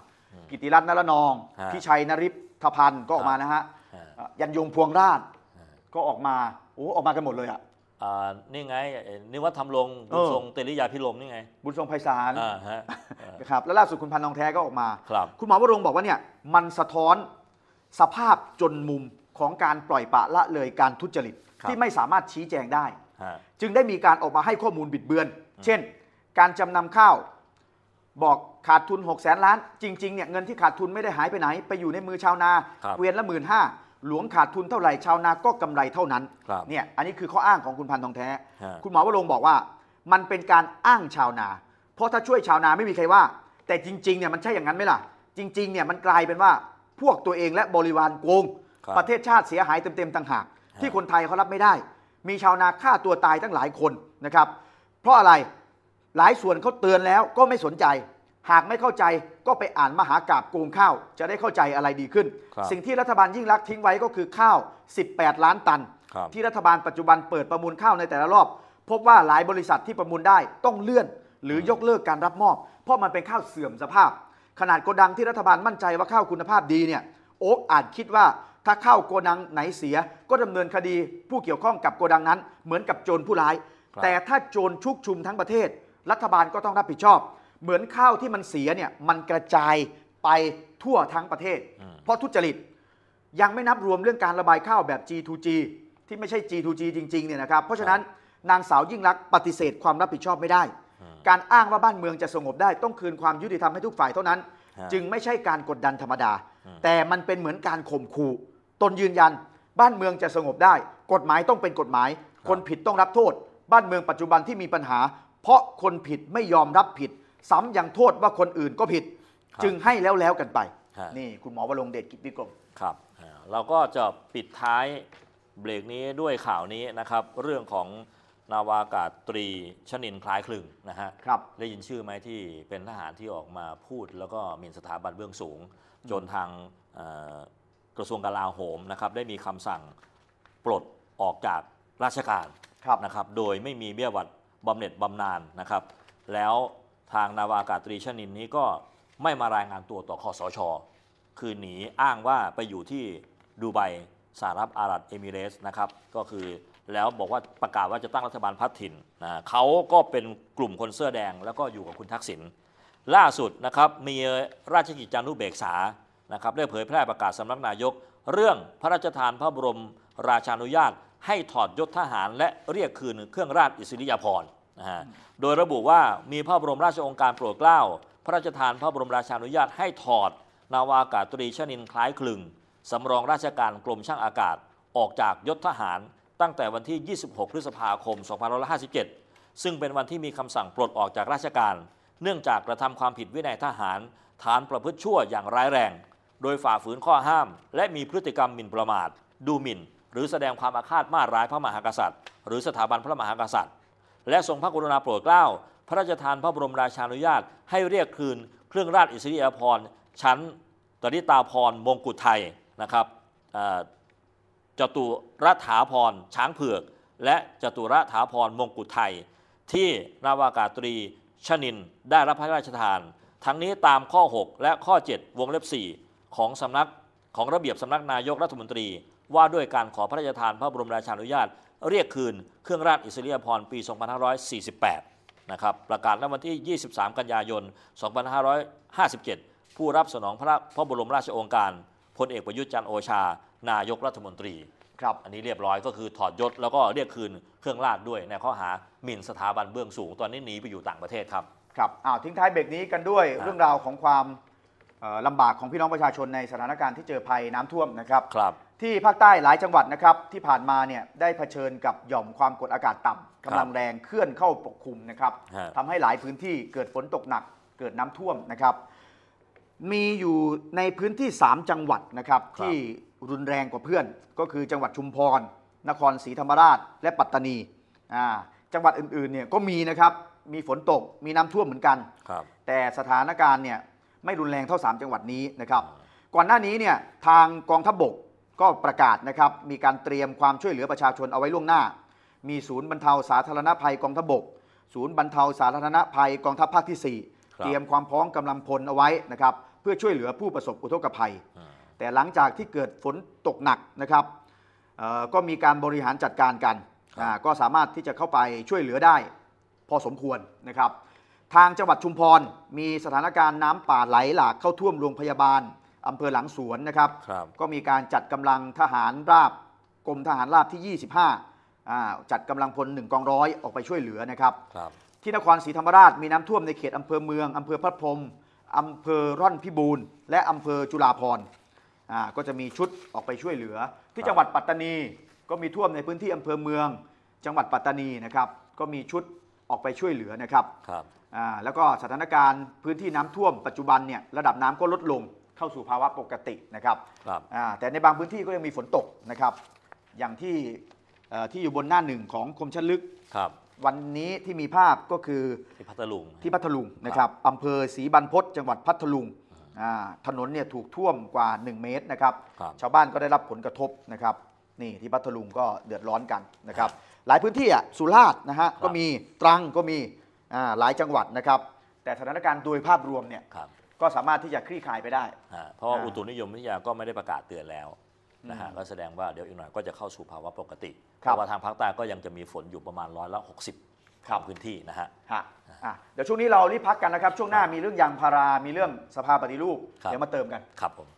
กิติรัตน์นรนองพี่ชัย นริพพันธ์ก็ออกมานะฮะยันยงพวงราชก็ออกมาโอ้ออกมากันหมดเลยอ่ะนี่ไงนิวัฒน์ทำรงบุญทรงเตริยาพิรมนี่ไงบุญทรงไพศาลนะครับแล้วล่าสุดคุณพันธ์ทองแท้ก็ออกมาครับคุณหมอวรงบอกว่าเนี่ยมันสะท้อนสภาพจนมุมของการปล่อยปะละเลยการทุจริตที่ไม่สามารถชี้แจงได้ จึงได้มีการออกมาให้ข้อมูลบิดเบือน เช่นการจำนำข้าวบอกขาดทุน6แสนล้าน จริงๆเนี่ยเงินที่ขาดทุนไม่ได้หายไปไหน ไปอยู่ในมือชาวนาเกวียนละหมื่นห้าหลวงขาดทุนเท่าไหร่ชาวนาก็กำไรเท่านั้นเนี่ยอันนี้คือข้ออ้างของคุณพันทองแท้ คุณหมอวรงบอกว่ามันเป็นการอ้างชาวนา เพราะถ้าช่วยชาวนาไม่มีใครว่า แต่จริงๆเนี่ยมันใช่อย่างนั้นไหมล่ะ จริงๆเนี่ยมันกลายเป็นว่าพวกตัวเองและบริวารโกงประเทศชาติเสียหายเต็มๆต่างหากที่คนไทยเขารับไม่ได้ มีชาวนาฆ่าตัวตายตั้งหลายคนนะครับ เพราะอะไรหลายส่วนเขาเตือนแล้วก็ไม่สนใจ หากไม่เข้าใจก็ไปอ่านมหากราบโกงข้าว จะได้เข้าใจอะไรดีขึ้น สิ่งที่รัฐบาลยิ่งรักทิ้งไว้ก็คือข้าว 18 ล้านตัน ที่รัฐบาลปัจจุบันเปิดประมูลข้าวในแต่ละรอบ พบว่าหลายบริษัทที่ประมูลได้ต้องเลื่อนหรือยกเลิกการรับมอบ เพราะมันเป็นข้าวเสื่อมสภาพ ขนาดโกดังที่รัฐบาลมั่นใจว่าข้าวคุณภาพดีเนี่ยโอ๊กอาจคิดว่าถ้าข้าวโกดังไหนเสียก็ดำเนินคดี ผู้เกี่ยวข้องกับโกดังนั้น เหมือนกับโจรผู้ร้าย แต่ถ้าโจรชุกชุมทั้งประเทศรัฐบาลก็ต้องรับผิดชอบ เหมือนข้าวที่มันเสียเนี่ยมันกระจายไปทั่วทั้งประเทศ เพราะทุจริตยังไม่นับรวมเรื่องการระบายข้าวแบบ G2G ที่ไม่ใช่ G2G จริงๆ เนี่ยนะครับ เพราะฉะนั้นนางสาวยิ่งรักปฏิเสธความรับผิดชอบไม่ได้ การอ้างว่าบ้านเมืองจะสงบได้ต้องคืนความยุติธรรมให้ทุกฝ่าย เท่านั้น จึงไม่ใช่การกดดันธรรมดา แต่มันเป็นเหมือนการข่มขู่ ตนยืนยัน บ้านเมืองจะสงบได้ กฎหมายต้องเป็นกฎหมาย คนผิดต้องรับโทษ บ้านเมืองปัจจุบันที่มีปัญหาเพราะคนผิดไม่ยอมรับผิด ซ้ํยังโทษว่าคนอื่นก็ผิดจึงให้แล้วแล้วกันไป นี่คุณหมอวรงเดชกิจวิกรมครับเราก็จะปิดท้ายเบรกนี้ด้วยข่าวนี้นะครับ เรื่องของนาวากาศตรีชนินคล้ายคลึงนะฮะครับได้ยินชื่อไหมที่เป็นทหารที่ออกมาพูดแล้วก็หมิ่นสถาบันเบื้องสูง จนทางกระทรวงกลาโหมนะครับได้มีคำสั่งปลดออกจากราชการรนะครับ โดยไม่มีเบี้ยวัดบำเหน็จบำนาญนะครับแล้วทางนาวากาตรีชนินนี้ก็ไม่มารายงานตัวต่อคอสช คือหนีอ้างว่าไปอยู่ที่ดูไบสหรัฐอาหรับเอมิเรสนะครับก็คือแล้วบอกว่าประกาศว่าจะตั้งรัฐบาลพัฒถิ่นนะเขาก็เป็นกลุ่มคนเสื้อแดงแล้วก็อยู่กับคุณทักษิณล่าสุดนะครับมีราชกิจจานุเบกษานะครับได้เผยแพร่ประกาศสำนักนายกเรื่องพระราชทานพระบรมราชานุญาตให้ถอดยศทหารและเรียกคืนเครื่องราชอิสริยาภรณ์นะฮะโดยระบุว่ามีพระบรมราชองค์การโปรดเกล้า พระราชทานพระบรมราชานุญาตให้ถอดนาวากาตรีชนินคล้ายคลึงสำรองราชการกรมช่างอากาศออกจากยศทหารตั้งแต่วันที่ 26 พฤษภาคม2557 ซึ่งเป็นวันที่มีคำสั่งปลดออกจากราชการ เนื่องจากกระทำความผิดวินัยทหารฐานประพฤติชั่วอย่างร้ายแรง โดยฝ่าฝืนข้อห้าม และมีพฤติกรรมหมิ่นประมาท ดูหมิ่นหรือแสดงความอาฆาตมาร้ายพระมหากษัตริย์ หรือสถาบันพระมหากษัตริย์ และทรงพระกรุณาโปรดเกล้าพระราชทานพระบรมราชานุญาตให้เรียกคืนเครื่องราชอิสริยาภรณ์ ชั้นตริตาพรมงกุฎไทยนะครับจตุรถาพรช้างเผือก และจตุรถาพรมงกุฎไทย ที่นาวากาตรีชนินได้รับพระราชทาน ทั้งนี้ตามข้อ 6 และข้อ 7 วงเล็บ 4 ของสำนักของระเบียบสำนักนายกรัฐมนตรีว่าด้วยการขอพระราชทานพระบรมราชานุญาต เรียกคืน เครื่องราชอิสริยาภรณ์ปี 2548 นะครับประกาศในวันที่ 23 กันยายน 2557 ผู้รับสนองพระพระบรมราชโองการพลเอกประยุทธ์จันโอชา นายกรัฐมนตรีครับอันนี้เรียบร้อยก็คือถอดยศแล้วก็เรียกคืนเครื่องราชด้วย ในข้อหาหมิ่นสถาบันเบื้องสูงตอนนี้หนีไปอยู่ต่างประเทศครับครับอ้าวทิ้งท้ายเบรกนี้กันด้วยเรื่องราวของความลำบากของพี่น้องประชาชนในสถานการณ์ที่เจอภัยน้ำท่วมนะครับครับที่ภาคใต้หลายจังหวัดนะครับที่ผ่านมาเนี่ยได้เผชิญกับหย่อมความกดอากาศต่ำากำาลังแรงเคลื่อนเข้าปกคลุมนะครับทํทำให้หลายพื้นที่เกิดฝนตกหนักเกิดน้ำท่วมนะครับมีอยู่ในพื้นที่ 3 จังหวัดนะครับรบที่รุนแรงกว่าเพื่อน ก็คือจังหวัดชุมพร นครศรีธรรมราช และปัตตานีอ่าจังหวัดอื่นๆเนี่ยก็มีนะครับมีฝนตกมีน้ำท่วมเหมือนกันแต่สถานการณ์เนี่ยไม่รุนแรงเท่า 3 จังหวัดนี้นะครับก่อนหน้านี้เนี่ยทางกองทัพบกก็ประกาศนะครับมีการเตรียมความช่วยเหลือประชาชนเอาไว้ล่วงหน้า มีศูนย์บรรเทาสาธารณภัย กองทัพบก ศูนย์บรรเทาสาธารณภัย กองทัพภาคที่ 4 เตรียมความพร้อมกำลังพลเอาไว้นะครับเพื่อช่วยเหลือผู้ประสบอุทกภัย แต่หลังจากที่เกิดฝนตกหนักนะครับก็มีการบริหารจัดการกัน ก็สามารถที่จะเข้าไปช่วยเหลือได้ พอสมควรนะครับ ทางจังหวัดชุมพรมีสถานการณ์น้ำป่าไหลหลากเข้าท่วมโรงพยาบาลอำเภอหลังสวนนะครับรบก็มีการจัดกำลังทหารราบกรมทหารราบที่ 25าจัดกำลังพลหนึ่งกองร้อยออกไปช่วยเหลือนะครับรบที่นครศรีธรรมราชมีน้ำท่วมในเขตอำเภอเมืองอำเภอพระพรมอำเภอร่อนพิบูรณ์และอำเภอจุฬาภรณ์ก็จะมีชุดออกไปช่วยเหลือ ที่จังหวัดปัตตานีก็มีท่วมในพื้นที่อำเภอเมือง จังหวัดปัตตานีนะครับ ก็มีชุดออกไปช่วยเหลือนะครับรบแล้วก็สถานการณ์พื้นที่น้ำท่วมปัจจุบันเนี่ยระดับน้ำก็ลดลงเข้าสู่ภาวะปกตินะครับรบแต่ในบางพื้นที่ก็ยังมีฝนตกนะครับ อย่างที่ที่อยู่บนหน้าหนึ่งของคมชันลึกครับ วันนี้ที่มีภาพก็คือที่พัทลุง ที่พัทลุงนะครับอำเภอศรีบันพศจังหวัดพัทลุง ถนนเนี่ยถูกท่วมกว่า 1 เมตรนะครับ ชาวบ้านก็ได้รับผลกระทบนะครับ นี่ที่พัทลุงก็เดือดร้อนกันนะครับ หลายพื้นที่อ่ะสุราษฎร์นะฮะก็มีตรังก็มีหลายจังหวัดนะครับ แต่สถานการณ์โดยภาพรวมเนี่ยก็สามารถที่จะคลี่คลายไปได้ เพราะว่าอุตุนิยมวิทยาก็ไม่ได้ประกาศเตือนแล้วนะฮะก็แสดงว่าเดี๋ยวอีกหน่อยก็จะเข้าสู่ภาวะปกติเพราะว่าทางภาคใต้ก็ยังจะมีฝนอยู่ประมาณร้อยละหกสิบของพื้นที่นะฮะฮะะเดี๋ยวช่วงนี้เรารีบพักกันนะครับ ช่วงหน้ามีเรื่องยางพารามีเรื่องสภาปฏิรูปรเดี๋ยวมาเติมกันครับผม